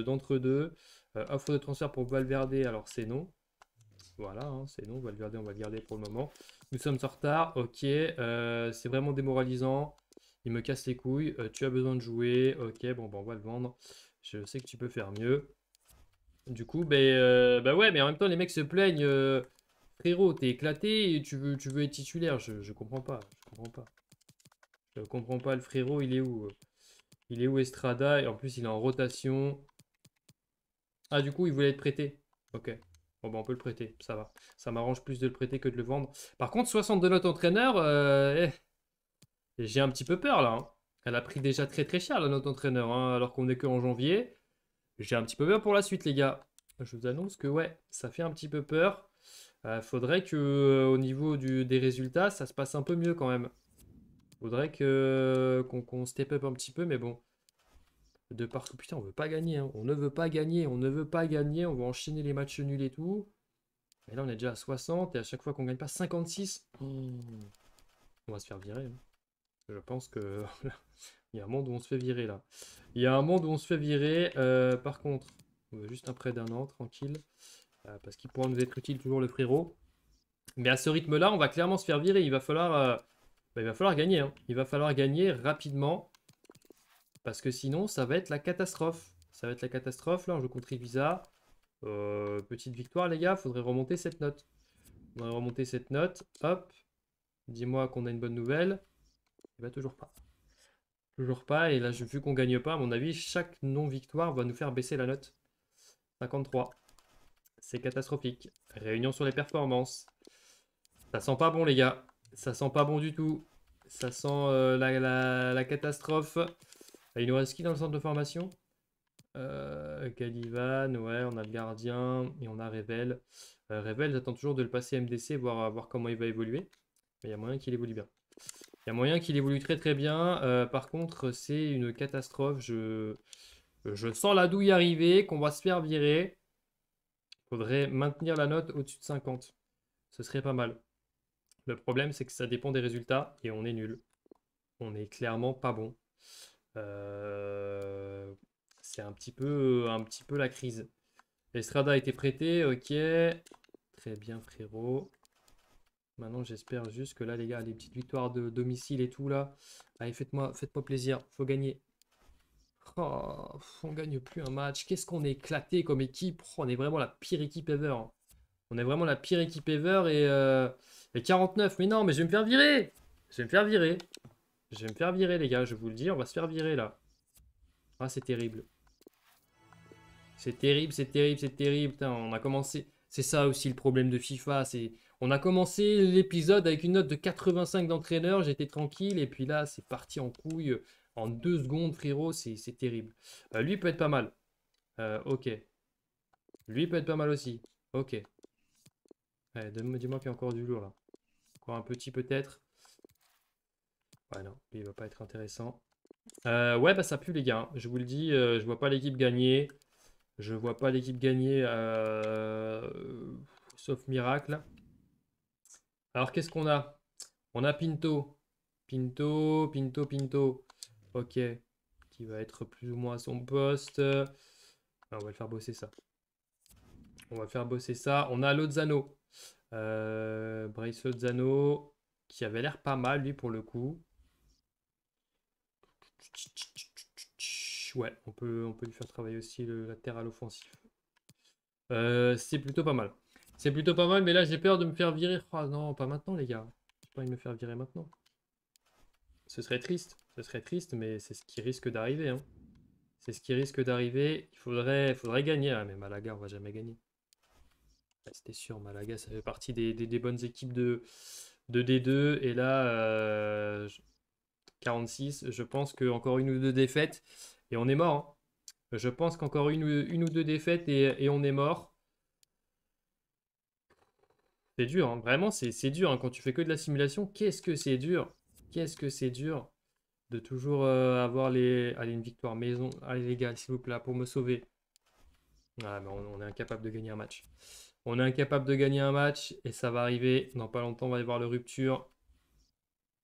d'entre-deux. offre de transfert pour Valverde, alors c'est non. Voilà, hein, c'est non. Valverde, on va le garder pour le moment. Nous sommes en retard, ok. Euh, c'est vraiment démoralisant. Il me casse les couilles. Euh, tu as besoin de jouer. Ok, bon, ben on va le vendre. Je sais que tu peux faire mieux. Du coup, bah, bah ouais, mais en même temps, les mecs se plaignent. frérot, t'es éclaté et tu veux, tu veux être titulaire. Je, je comprends pas. Je comprends pas. Je comprends pas. Le frérot, il est où Il est où Estrada Et en plus, il est en rotation. Ah, du coup, il voulait être prêté. Ok. Bon, bah, on peut le prêter, ça va. Ça m'arrange plus de le prêter que de le vendre. Par contre, 62 notes entraîneur, euh, eh, j'ai un petit peu peur là. Hein. Elle a pris déjà très très cher la note entraîneur, hein, alors qu'on n'est qu'en janvier. J'ai un petit peu peur pour la suite, les gars. Je vous annonce que ouais, ça fait un petit peu peur. Euh, faudrait que euh, au niveau des résultats, ça se passe un peu mieux quand même. Faudrait qu'on step up un petit peu, mais bon de partout. Putain, on veut pas gagner, hein. on ne veut pas gagner, on ne veut pas gagner, on va enchaîner les matchs nuls et tout. Et là, on est déjà à 60, et à chaque fois qu'on gagne pas, 56. Mmh. On va se faire virer. Hein. Je pense que... Il y a un monde où on se fait virer, là. Il y a un monde où on se fait virer. Euh, par contre, on veut juste un prêt d'un an, tranquille. Euh, parce qu'il pourra nous être utile toujours, le frérot. Mais à ce rythme-là, on va clairement se faire virer. Il va falloir, euh, bah, il va falloir gagner. Hein. Il va falloir gagner rapidement parce que sinon ça va être la catastrophe. Ça va être la catastrophe, là, je contribue Visa. Euh, petite victoire, les gars, faudrait remonter cette note. On va remonter cette note, hop. Dis-moi qu'on a une bonne nouvelle. Et eh va ben, toujours pas. Toujours pas, et là, vu qu'on gagne pas, à mon avis, chaque non-victoire va nous faire baisser la note. 53. C'est catastrophique. Réunion sur les performances. Ça sent pas bon, les gars. Ça sent pas bon du tout. Ça sent euh, la catastrophe. Il nous reste qui dans le centre de formation euh, ouais, on a le gardien et on a Revel. Euh, Revel, j'attends toujours de le passer MDC, voir, voir comment il va évoluer. Mais il y a moyen qu'il évolue bien. Il y a moyen qu'il évolue très très bien. Euh, par contre, c'est une catastrophe. Je, sens la douille arriver, qu'on va se faire virer. Il Faudrait maintenir la note au-dessus de 50. Ce serait pas mal. Le problème, c'est que ça dépend des résultats et on est nul. On est clairement pas bon. Euh, c'est un petit peu un petit peu la crise. Estrada a été prêté, ok. Très bien frérot. Maintenant j'espère juste que là les gars, les petites victoires de domicile et tout là. Allez, faites-moi faites-moi plaisir, faut gagner. Oh, on gagne plus un match. Qu'est-ce qu'on est éclaté comme équipe. Oh, on est vraiment la pire équipe ever. Hein. On est vraiment la pire équipe ever et, euh, et 49. Mais non, mais je vais me faire virer. Je vais me faire virer. Je vais me faire virer, les gars, je vous le dis. On va se faire virer, là. Ah, c'est terrible. C'est terrible, c'est terrible, c'est terrible. on a commencé... C'est ça aussi le problème de FIFA. C'est, On a commencé l'épisode avec une note de 85 d'entraîneur. J'étais tranquille. Et puis là, c'est parti en couille. En deux secondes, frérot, c'est terrible. Euh, lui peut être pas mal. Euh, ok. Lui peut être pas mal aussi. Ok. me dis moi encore du lourd, là. Encore un petit, peut-être. Ouais, non, il va pas être intéressant. Euh, ouais, bah ça pue, les gars. Hein. Je vous le dis, euh, je vois pas l'équipe gagner. Je vois pas l'équipe gagner, euh, sauf miracle. Alors, qu'est-ce qu'on a On a Pinto. Pinto, Pinto, Pinto. Ok. Qui va être plus ou moins à son poste. Ah, on va le faire bosser, ça. On va faire bosser ça. On a Lozano. Euh, Brice Lozano, qui avait l'air pas mal, lui, pour le coup. Ouais, on peut, on peut lui faire travailler aussi le latéral offensif. Euh, c'est plutôt pas mal. C'est plutôt pas mal, mais là j'ai peur de me faire virer. Oh, non, pas maintenant les gars. Je pas me faire virer maintenant. Ce serait triste. Ce serait triste, mais c'est ce qui risque d'arriver. Hein. C'est ce qui risque d'arriver. Il faudrait, faudrait gagner. mais Malaga, on va jamais gagner. C'était sûr, Malaga, ça fait partie des, bonnes équipes de, de D2. Et là, euh, 46. Je pense qu'encore une ou deux défaites et on est mort. Hein. Je pense qu'encore une, ou deux défaites et, on est mort. C'est dur, hein. vraiment, c'est dur. Hein. Quand tu fais que de la simulation, qu'est-ce que c'est dur Qu'est-ce que c'est dur de toujours euh, avoir les... Allez, une victoire maison. Allez, les gars, s'il vous plaît, pour me sauver. Ah, on, est incapable de gagner un match. On est incapable de gagner un match et ça va arriver. Dans pas longtemps, on va y voir le rupture.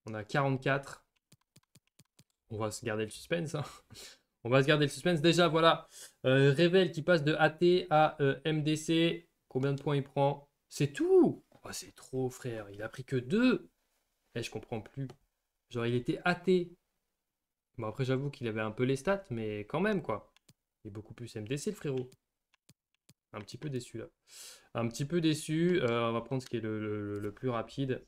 On a 44 on va se garder le suspense. Hein. On va se garder le suspense. Déjà, voilà. Euh, révèle qui passe de AT à euh, MDC. Combien de points il prend C'est tout oh, C'est trop, frère. Il a pris que deux Eh, je comprends plus. Genre, il était AT. Bon, après, j'avoue qu'il avait un peu les stats, mais quand même, quoi. Il est beaucoup plus MDC, le frérot. Un petit peu déçu, là. Un petit peu déçu. Euh, on va prendre ce qui est le plus rapide.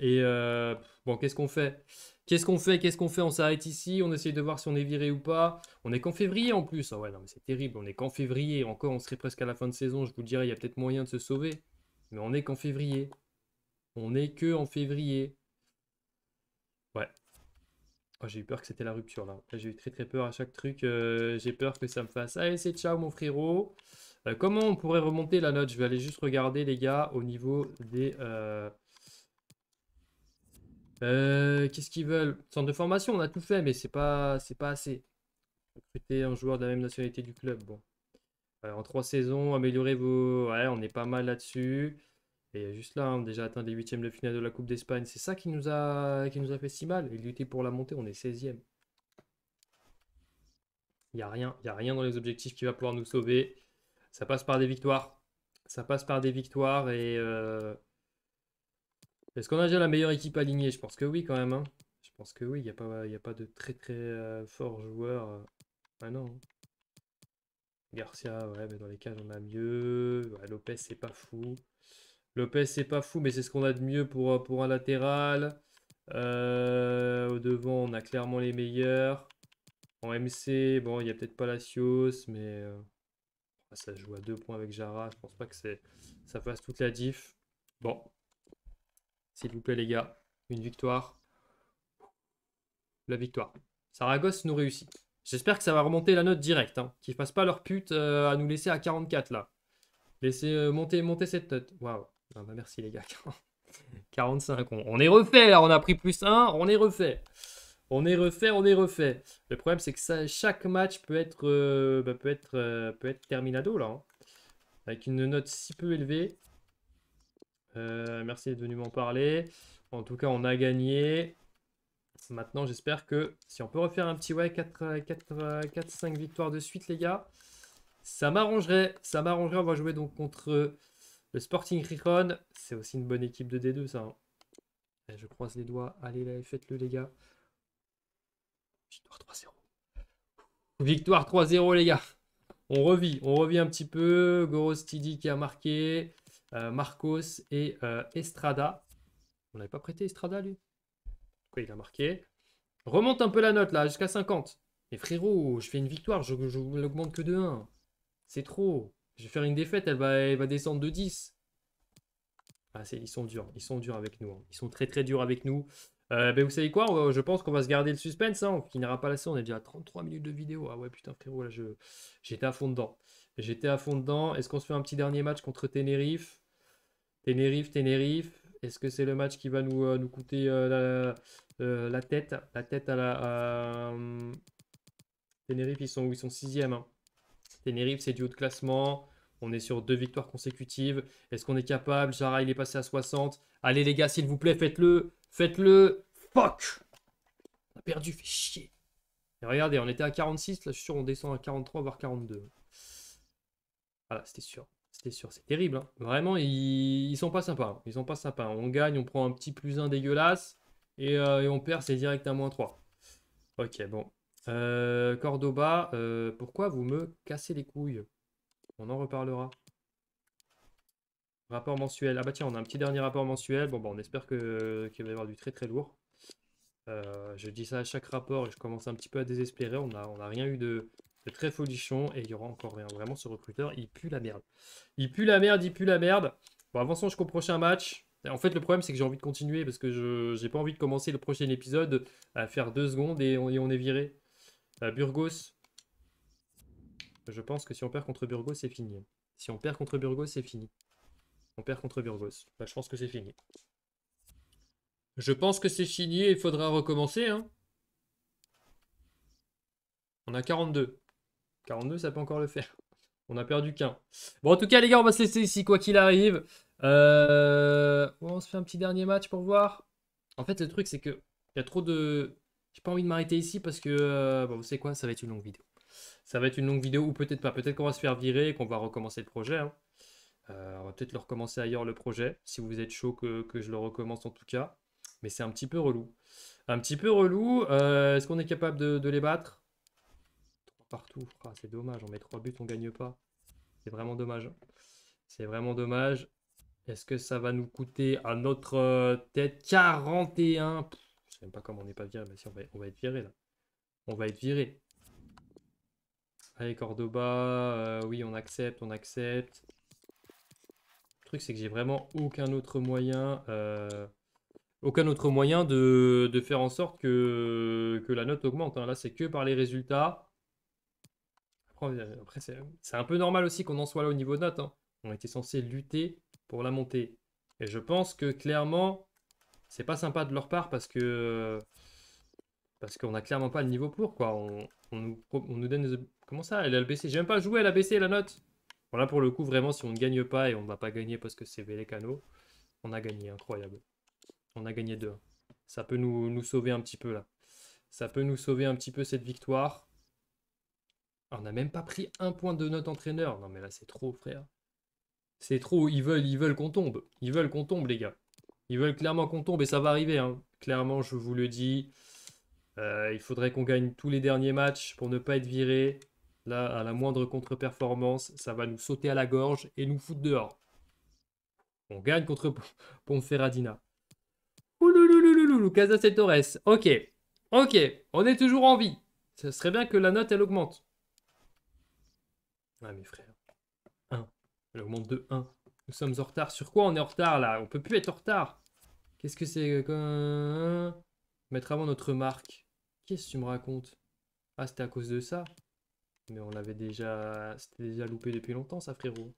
Et euh, bon, qu'est-ce qu'on fait Qu'est-ce qu'on fait Qu'est-ce qu'on fait On s'arrête ici, on essaye de voir si on est viré ou pas. On est qu'en février en plus. Ah ouais, non, mais c'est terrible. On est qu'en février. Encore, on serait presque à la fin de saison. Je vous dirais, il y a peut-être moyen de se sauver. Mais on est qu'en février. On est que en février. Ouais. Oh, j'ai eu peur que c'était la rupture là. J'ai eu très très peur à chaque truc. Euh, j'ai peur que ça me fasse. Allez, c'est ciao mon frérot. Euh, comment on pourrait remonter la note Je vais aller juste regarder les gars au niveau des. Euh, qu'est-ce qu'ils veulent Centre de formation, on a tout fait, mais c'est pas, pas assez. Recruter un joueur de la même nationalité du club. Bon. Euh, en trois saisons, améliorer vos. Ouais, on est pas mal là-dessus. Et juste là, on a déjà atteint les huitièmes de finale de la Coupe d'Espagne. C'est ça qui nous, a... qui nous a fait si mal. Et lutter pour la montée, on est 16e. Il n'y a rien. Il n'y a rien dans les objectifs qui va pouvoir nous sauver. Ça passe par des victoires. Ça passe par des victoires et. Euh, est-ce qu'on a déjà la meilleure équipe alignée Je pense que oui quand même. Hein. Je pense que oui, il n'y a, pas, a pas de très très euh, forts fort joueur. Euh. Ah non. Hein. Garcia, ouais, mais dans les cas, on a mieux. Lopez c'est pas fou. Lopez c'est pas fou, mais c'est ce qu'on a de mieux pour, euh, pour un latéral. au devant on a clairement les meilleurs. En MC, bon, il n'y a peut-être pas la mais ça joue à deux points avec Jara. Je pense pas que ça fasse toute la diff. Bon, s'il vous plaît, les gars. Une victoire. La victoire. Saragosse nous réussit. J'espère que ça va remonter la note directe. Hein, qu'ils ne fassent pas leur pute euh, à nous laisser à 44 là. Laissez euh, monter, monter cette note. Waouh. Ah bah merci les gars. 45. On, est refait là. On a pris plus 1. On est refait. On est refait. On est refait. Le problème c'est que ça, chaque match peut être, euh, bah, peut être, peut être terminado là. Hein. Avec une note si peu élevée. Euh, merci d'être venu m'en parler. En tout cas, on a gagné. Maintenant, j'espère que si on peut refaire un petit ouais, 4-5 euh, euh, victoires de suite, les gars, ça m'arrangerait. Ça m'arrangerait. On va jouer donc contre le Sporting Ricon. C'est aussi une bonne équipe de D2, ça. Hein. Eh, je croise les doigts. Allez, là, faites-le, les gars. Victoire 3-0. Victoire 3-0, les gars. On revit. On revit un petit peu. Gorostidi qui a marqué. Euh, Marcos et euh, Estrada. On n'avait pas prêté Estrada, lui Quoi, il a marqué Remonte un peu la note, là, jusqu'à 50. Mais frérot, je fais une victoire, je, ne l'augmente que de 1. C'est trop. Je vais faire une défaite, elle va, descendre de 10. Ah, ils sont durs, ils sont durs avec nous. Hein. Ils sont très très durs avec nous. Euh, ben vous savez quoi Je pense qu'on va se garder le suspense. Hein. On pas la saison. On est déjà à 33 minutes de vidéo. Ah ouais, putain, frérot, là, j'étais à fond dedans. J'étais à fond dedans. Est-ce qu'on se fait un petit dernier match contre Tenerife Tenerife, Tenerife. Est-ce que c'est le match qui va nous, euh, nous coûter euh, euh, la, tête La tête à la. Ténérife ils sont Ils sont sixième. Hein. c'est du haut de classement. On est sur deux victoires consécutives. Est-ce qu'on est capable Jara, il est passé à 60. Allez, les gars, s'il vous plaît, faites-le. Faites-le. Fuck On a perdu, fait chier. regardez, on était à 46. Là, je suis sûr, on descend à 43, voire 42. Voilà, c'était sûr. C'est sûr, c'est terrible. Hein. Vraiment, ils... sont pas sympas. Hein. Ils sont pas sympas. On gagne, on prend un petit plus un dégueulasse. Et, euh, on perd, c'est direct à moins 3. Ok, bon. Euh, Cordoba, euh, pourquoi vous me cassez les couilles On en reparlera. Rapport mensuel. Ah bah tiens, on a un petit dernier rapport mensuel. Bon, bah on espère qu'il va y avoir du très très lourd. je dis ça à chaque rapport et je commence un petit peu à désespérer. On n'a on rien eu de, c'est très folichon et il y aura encore rien. Vraiment, ce recruteur, il pue la merde. Il pue la merde, il pue la merde. Bon, avançons jusqu'au prochain match. En fait, le problème, c'est que j'ai envie de continuer parce que je n'ai pas envie de commencer le prochain épisode à faire deux secondes et on, est viré. Euh, Burgos. Je pense que si on perd contre Burgos, c'est fini. Si on perd contre Burgos, c'est fini. On perd contre Burgos. Bah, je pense que c'est fini. Je pense que c'est fini et il faudra recommencer. Hein. On a 42. 42, ça peut encore le faire. On a perdu qu'un. Bon, en tout cas, les gars, on va se laisser ici, quoi qu'il arrive. Euh, on se fait un petit dernier match pour voir. En fait, le truc, c'est que il y a trop de... J'ai pas envie de m'arrêter ici parce que... Euh, vous savez quoi Ça va être une longue vidéo. Ça va être une longue vidéo ou peut-être pas. Peut-être qu'on va se faire virer et qu'on va recommencer le projet. Hein. Euh, on va peut-être le recommencer ailleurs, le projet. Si vous êtes chaud que, je le recommence en tout cas. Mais c'est un petit peu relou. Un petit peu relou. Est-ce qu'on est capable de les battre partout. Ah, c'est dommage, on met trois buts, on gagne pas. C'est vraiment dommage. C'est vraiment dommage. Est-ce que ça va nous coûter à notre euh, tête 41 Je Je sais même pas comment on n'est pas viré, mais si on va, on va être viré là. On va être viré. Allez Cordoba, euh, oui on accepte, on accepte. Le truc c'est que j'ai vraiment aucun autre moyen. Euh, aucun autre moyen de, faire en sorte que, la note augmente. Hein. Là c'est que par les résultats c'est un peu normal aussi qu'on en soit là au niveau de notes. Hein. On était censé lutter pour la montée. Et je pense que clairement, c'est pas sympa de leur part parce que parce qu'on n'a clairement pas le niveau pour quoi. On, nous, donne comment ça Elle a baissé. J'ai pas joué, elle a baissé la note. Bon là pour le coup vraiment si on ne gagne pas et on ne va pas gagner parce que c'est Vélecano on a gagné, incroyable. On a gagné 2. Ça peut nous, nous sauver un petit peu là. Ça peut nous sauver un petit peu cette victoire on n'a même pas pris un point de note entraîneur. Non, mais là, c'est trop, frère. C'est trop. Ils veulent, ils veulent qu'on tombe. Ils veulent qu'on tombe, les gars. Ils veulent clairement qu'on tombe et ça va arriver. Hein. Clairement, je vous le dis. Euh, il faudrait qu'on gagne tous les derniers matchs pour ne pas être viré. Là, à la moindre contre-performance, ça va nous sauter à la gorge et nous foutre dehors. On gagne contre Ponferradina. Ouloulouloulou, Casas Torres. Ok, ok, on est toujours en vie. Ce serait bien que la note, elle augmente. Ouais, ah, mes frères. 1. augmente de 1. Nous sommes en retard. Sur quoi on est en retard là On peut plus être en retard. Qu'est-ce que c'est Mettre avant notre marque. Qu'est-ce que tu me racontes Ah c'était à cause de ça. Mais on avait déjà... C'était déjà loupé depuis longtemps ça frérot.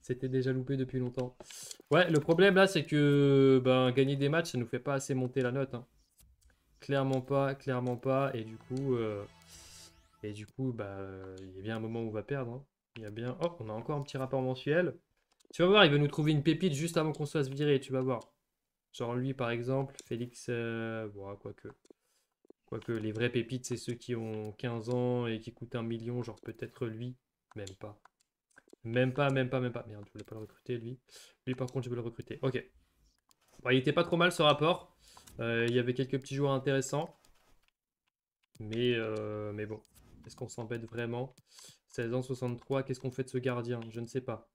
C'était déjà loupé depuis longtemps. Ouais, le problème là, c'est que ben, gagner des matchs, ça nous fait pas assez monter la note. Hein. Clairement pas, clairement pas. Et du coup, euh, et du coup, bah, il y a bien un moment où on va perdre. Hein. Il y a bien. Oh, on a encore un petit rapport mensuel. Tu vas voir, il va nous trouver une pépite juste avant qu'on se fasse virer, tu vas voir. Genre lui, par exemple, Félix. Euh... Ah, quoique. Quoique les vraies pépites, c'est ceux qui ont 15 ans et qui coûtent un million, genre peut-être lui. Même pas. Même pas, même pas, même pas. Merde, je voulais pas le recruter, lui. Lui, par contre, je veux le recruter. Ok. Bon, il était pas trop mal ce rapport. Euh, il y avait quelques petits joueurs intéressants. Mais, euh, mais bon. Est-ce qu'on s'embête vraiment 16 ans, 63. Qu'est-ce qu'on fait de ce gardien Je ne sais pas.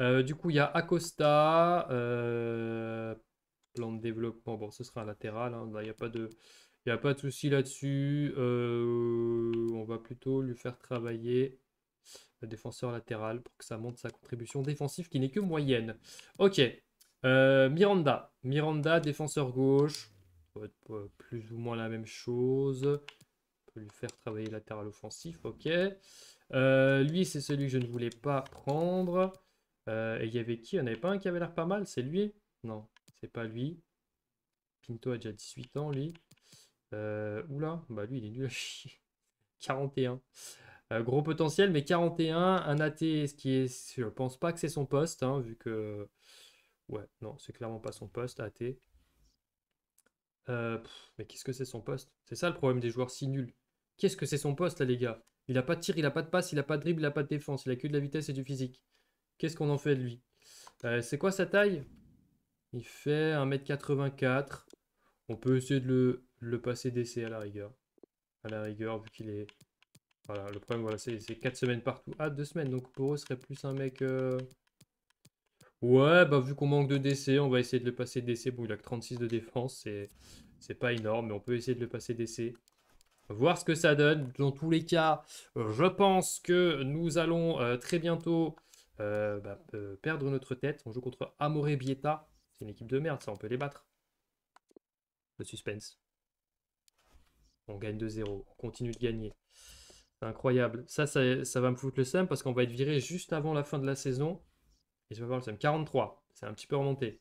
Euh, du coup, il y a Acosta. Euh, plan de développement. Bon, ce sera un latéral. Hein. il n'y a pas de, il y a pas de souci là-dessus. Euh, on va plutôt lui faire travailler le défenseur latéral pour que ça monte sa contribution défensive qui n'est que moyenne. Ok. Miranda. Miranda, défenseur gauche. plus ou moins la même chose lui faire travailler latéral offensif, ok. Euh, lui, c'est celui que je ne voulais pas prendre. Euh, et il y avait qui on avait pas un qui avait l'air pas mal, c'est lui Non, c'est pas lui. Pinto a déjà 18 ans, lui. Euh, oula, bah lui, il est nul à 41. Euh, gros potentiel, mais 41, un athée, ce qui est, je pense pas que c'est son poste, hein, vu que... Ouais, non, c'est clairement pas son poste, athée. mais qu'est-ce que c'est son poste C'est ça le problème des joueurs si nuls Qu'est-ce que c'est son poste là, les gars Il n'a pas de tir, il a pas de passe, il a pas de dribble, il a pas de défense, il a que de la vitesse et du physique. Qu'est-ce qu'on en fait de lui euh, C'est quoi sa taille Il fait 1m84. On peut essayer de le, le passer d'essai à la rigueur. À la rigueur, vu qu'il est. Voilà, le problème, voilà, c'est 4 semaines partout. Ah, 2 semaines. Donc pour eux, ce serait plus un mec. Euh, ouais, bah vu qu'on manque de DC, on va essayer de le passer DC. Bon, il a que 36 de défense, c'est pas énorme, mais on peut essayer de le passer DC voir ce que ça donne. Dans tous les cas, euh, je pense que nous allons euh, très bientôt euh, bah, perdre notre tête. On joue contre Amore Bieta. C'est une équipe de merde, ça, on peut les battre. Le suspense. On gagne 2-0, on continue de gagner. C'est incroyable. Ça, ça, va me foutre le seum parce qu'on va être viré juste avant la fin de la saison. Et je vais voir le seum. 43, c'est un petit peu remonté.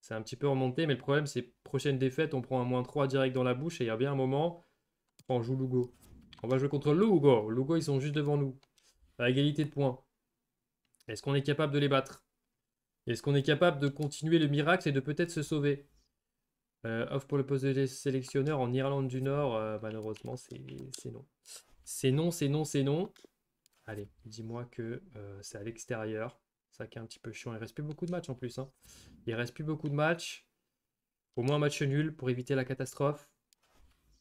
C'est un petit peu remonté, mais le problème, c'est prochaine défaite, on prend un moins 3 direct dans la bouche et il y a bien un moment on joue Lugo. On va jouer contre Lugo. Lugo, ils sont juste devant nous. À égalité de points. Est-ce qu'on est capable de les battre Est-ce qu'on est capable de continuer le miracle et de peut-être se sauver euh, Off pour le poste de sélectionneur en Irlande du Nord, euh, malheureusement, c'est non. C'est non, c'est non, c'est non. Allez, dis-moi que euh, c'est à l'extérieur. Ça qui est un petit peu chiant. Il reste plus beaucoup de matchs en plus. Hein. Il reste plus beaucoup de matchs. Au moins un match nul pour éviter la catastrophe.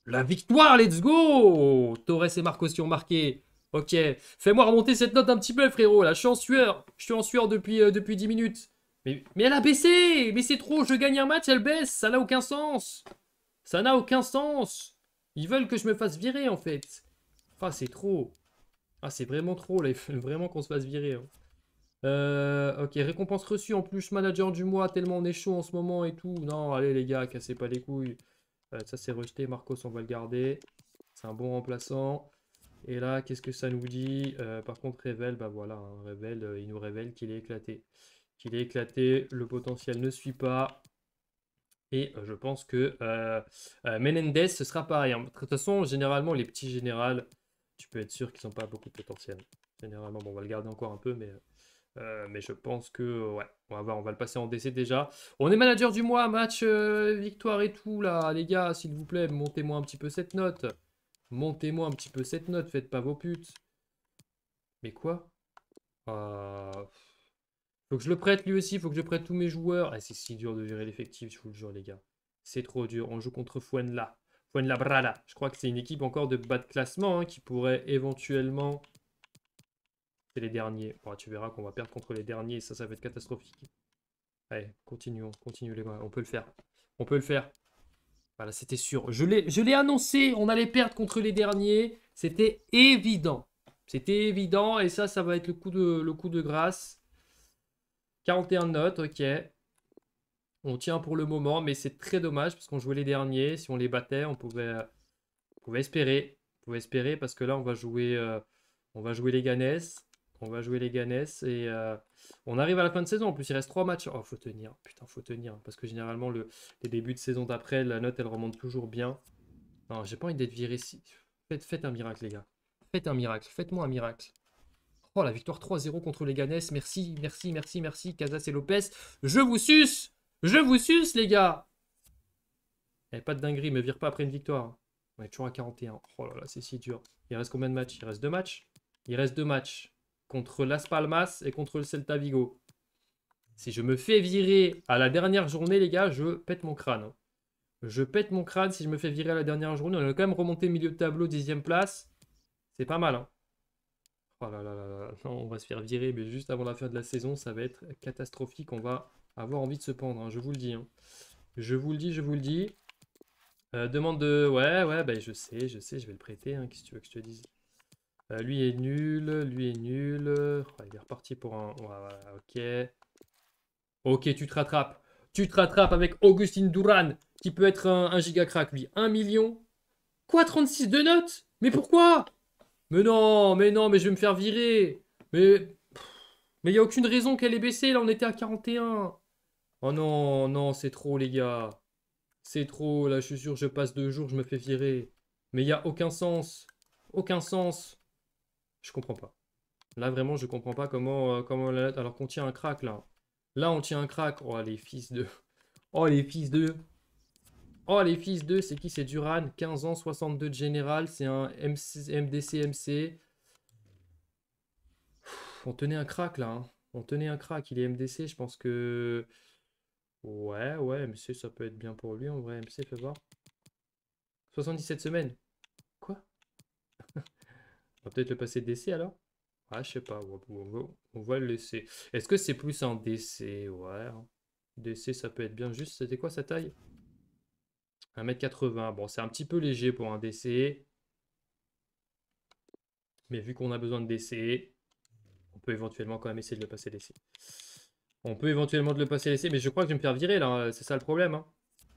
La victoire, let's go Torres et Marcos qui ont marqué. Ok, fais-moi remonter cette note un petit peu, frérot. La je suis en sueur. Je suis en sueur depuis, euh, depuis 10 minutes. Mais, elle a baissé Mais c'est trop, je gagne un match, elle baisse. Ça n'a aucun sens. Ça n'a aucun sens. Ils veulent que je me fasse virer, en fait. Ah, c'est trop. Ah, c'est vraiment trop, là. vraiment qu'on se fasse virer. Hein. Euh, ok, récompense reçue en plus, manager du mois, tellement on est chaud en ce moment et tout. Non, allez les gars, cassez pas les couilles. Euh, ça c'est rejeté, Marcos on va le garder. C'est un bon remplaçant. Et là, qu'est-ce que ça nous dit euh, Par contre, Revel, bah voilà, hein, Revel, euh, il nous révèle qu'il est éclaté. Qu'il est éclaté, le potentiel ne suit pas. Et je pense que Menendez, ce sera pareil. Hein. De toute façon, généralement, les petits générales, tu peux être sûr qu'ils n'ont pas beaucoup de potentiel. Généralement, on va le garder encore un peu, mais euh, mais je pense que ouais, on va on va le passer en DC déjà. On est manager du mois, match euh, victoire et tout là, les gars, s'il vous plaît, montez-moi un petit peu cette note. Montez-moi un petit peu cette note, faites pas vos putes. Mais quoi euh, Faut que je le prête lui aussi, faut que je prête tous mes joueurs. Ah, c'est si dur de virer l'effectif, je vous le jure les gars. C'est trop dur, on joue contre Fuenla. Fuenla Brala. je crois que c'est une équipe encore de bas de classement hein, qui pourrait éventuellement les derniers. tu verras qu'on va perdre contre les derniers. Ça, ça va être catastrophique. Allez, continuons. Continue les On peut le faire. On peut le faire. Voilà, c'était sûr. Je l'ai annoncé. On allait perdre contre les derniers. C'était évident. C'était évident. Et ça, ça va être le coup de, le coup de grâce. 41 notes, ok. On tient pour le moment, mais c'est très dommage parce qu'on jouait les derniers. Si on les battait, on pouvait, espérer. On pouvait espérer parce que là, on va jouer, euh, on va jouer les Ganes. On va jouer les Ganes et euh, on arrive à la fin de saison. En plus, il reste trois matchs. Oh, faut tenir. Putain, faut tenir. Hein, parce que généralement, le, les débuts de saison d'après, la note, elle remonte toujours bien. Non, j'ai pas envie d'être viré Faites, un miracle, les gars. Faites un miracle. Faites-moi un miracle. Oh, la victoire 3-0 contre les Ganes. Merci, merci, merci, merci, Casas et Lopez. Je vous suce Je vous suce, les gars eh, pas de dinguerie, me vire pas après une victoire. On est toujours à 41. Oh là là, c'est si dur. Il reste combien de matchs Il reste deux matchs Il reste deux matchs contre Las Palmas et contre le Celta Vigo. Si je me fais virer à la dernière journée, les gars, je pète mon crâne. Hein. Je pète mon crâne si je me fais virer à la dernière journée. On a quand même remonté milieu de tableau, dixième place. C'est pas mal. Hein. Oh là là là là, on va se faire virer, mais juste avant la fin de la saison, ça va être catastrophique. On va avoir envie de se pendre, hein. je vous le dis. Je vous le dis, je vous le dis. demande de... Ouais, ouais, bah, je sais, je sais, je vais le prêter. Qu'est-ce que tu veux que je te dise euh, lui est nul, lui est nul. il est reparti pour un... ok. Ok, tu te rattrapes. Tu te rattrapes avec Augustine Duran, qui peut être un, giga crack, lui. Un million. Quoi, 36 de notes Mais pourquoi Mais non, mais non, mais je vais me faire virer. Mais... Mais il n'y a aucune raison qu'elle ait baissé. Là, on était à 41. Oh non, non, c'est trop, les gars. C'est trop. Là, je suis sûr, je passe deux jours, je me fais virer. Mais il n'y a aucun sens. Aucun sens. Je comprends pas. Là, vraiment, je comprends pas comment, euh, comment Alors qu'on tient un crack là. Là, on tient un crack. Oh, les fils de. Oh, les fils de. Oh, les fils de. C'est qui C'est Duran. 15 ans, 62 de général. C'est un MC... MDC-MC. On tenait un crack là. Hein. On tenait un crack. Il est MDC. Je pense que. Ouais, ouais, MC, ça peut être bien pour lui en vrai. MC, fais voir. 77 semaines. Quoi peut-être le passer DC alors Ah, je sais pas. On voit le laisser. Est-ce que c'est plus un DC Ouais. Hein. DC, ça peut être bien juste. C'était quoi sa taille 1m80. Bon, c'est un petit peu léger pour un DC. Mais vu qu'on a besoin de DC, on peut éventuellement quand même essayer de le passer DC. On peut éventuellement de le passer DC, mais je crois que je vais me faire virer là. C'est ça le problème. Hein.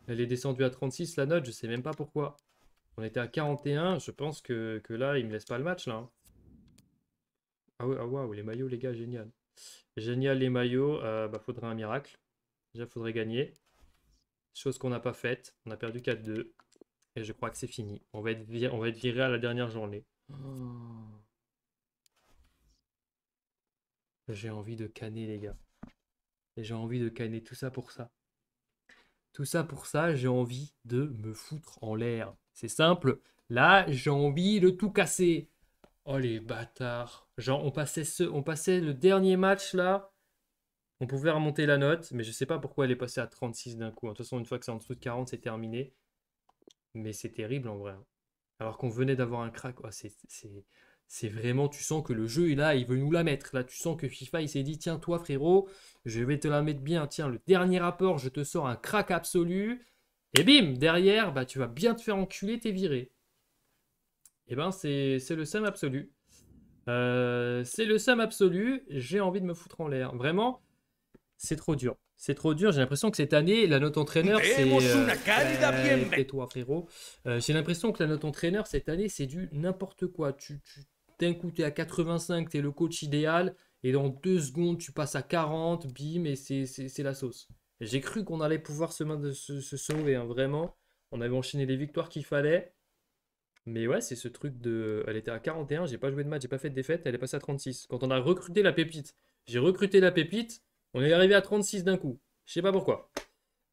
Elle est descendue à 36 la note, je sais même pas pourquoi. On était à 41, je pense que, que là, il me laisse pas le match, là. Hein. Ah ouais, ah, waouh, les maillots, les gars, génial. Génial, les maillots, euh, bah, faudrait un miracle. Déjà, faudrait gagner. Chose qu'on n'a pas faite, on a perdu 4-2. Et je crois que c'est fini. On va être, on va être viré à la dernière journée. Oh. J'ai envie de canner, les gars. Et j'ai envie de canner tout ça pour ça. Tout ça pour ça, j'ai envie de me foutre en l'air. C'est simple. Là, j'ai envie de tout casser. Oh les bâtards. Genre, on passait, ce, on passait le dernier match là. On pouvait remonter la note, mais je sais pas pourquoi elle est passée à 36 d'un coup. Hein. De toute façon, une fois que c'est en dessous de 40, c'est terminé. Mais c'est terrible en vrai. Hein. Alors qu'on venait d'avoir un crack. Oh, c'est, vraiment, tu sens que le jeu, est là, il veut nous la mettre. Là, tu sens que FIFA, il s'est dit, tiens, toi, frérot, je vais te la mettre bien. Tiens, le dernier rapport, je te sors un crack absolu. Et bim, derrière, bah, tu vas bien te faire enculer, t'es viré. Et eh ben, c'est le seum absolu. Euh, c'est le seum absolu, j'ai envie de me foutre en l'air. Vraiment, c'est trop dur. C'est trop dur, j'ai l'impression que cette année, la note entraîneur, eh, c'est... Euh, euh toi frérot. Euh, j'ai l'impression que la note entraîneur, cette année, c'est du n'importe quoi. Tu, tu, D'un coup, t'es à 85, t'es le coach idéal, et dans deux secondes, tu passes à 40, bim, et c'est la sauce. J'ai cru qu'on allait pouvoir se, sauver, hein, vraiment. On avait enchaîné les victoires qu'il fallait. Mais ouais, c'est ce truc de. Elle était à 41, j'ai pas joué de match, j'ai pas fait de défaite, elle est passée à 36. Quand on a recruté la pépite, j'ai recruté la pépite, on est arrivé à 36 d'un coup. Je sais pas pourquoi.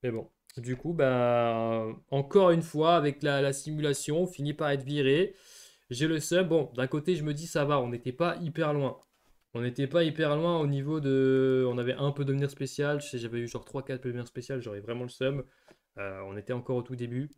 Mais bon. Du coup, bah, encore une fois, avec la, simulation, on finit par être viré. J'ai le seum. Bon, d'un côté, je me dis, ça va, on n'était pas hyper loin. On n'était pas hyper loin au niveau de. On avait un peu devenir spécial. j'avais eu genre 3-4 devenir spécial. J'aurais vraiment le seum. Euh, on était encore au tout début.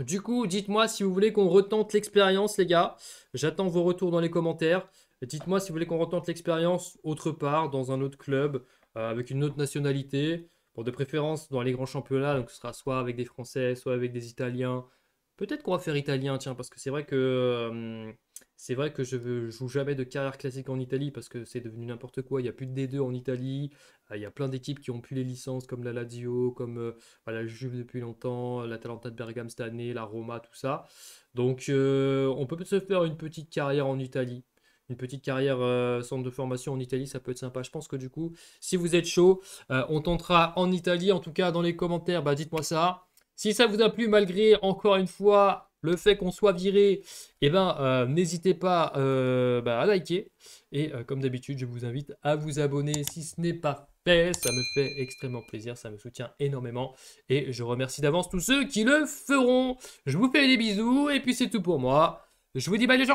Du coup, dites-moi si vous voulez qu'on retente l'expérience, les gars. J'attends vos retours dans les commentaires. Dites-moi si vous voulez qu'on retente l'expérience autre part, dans un autre club, euh, avec une autre nationalité. Bon, de préférence dans les grands championnats, donc ce sera soit avec des Français, soit avec des Italiens. Peut-être qu'on va faire italien, tiens, parce que c'est vrai que. Euh, c'est vrai que je ne joue jamais de carrière classique en Italie parce que c'est devenu n'importe quoi. Il n'y a plus de D2 en Italie. Euh, il y a plein d'équipes qui ont plus les licences comme la Lazio, comme euh, la Juve depuis longtemps, la Talenta de Bergame cette année, la Roma, tout ça. Donc euh, on peut se faire une petite carrière en Italie. Une petite carrière centre de formation en Italie, ça peut être sympa. Je pense que du coup, si vous êtes chaud, on tentera en Italie. En tout cas, dans les commentaires, bah, dites-moi ça. Si ça vous a plu, malgré encore une fois le fait qu'on soit viré, eh ben, euh, n'hésitez pas euh, bah, à liker. Et euh, comme d'habitude, je vous invite à vous abonner si ce n'est pas fait. Ça me fait extrêmement plaisir, ça me soutient énormément. Et je remercie d'avance tous ceux qui le feront. Je vous fais des bisous et puis c'est tout pour moi. Je vous dis bye les gens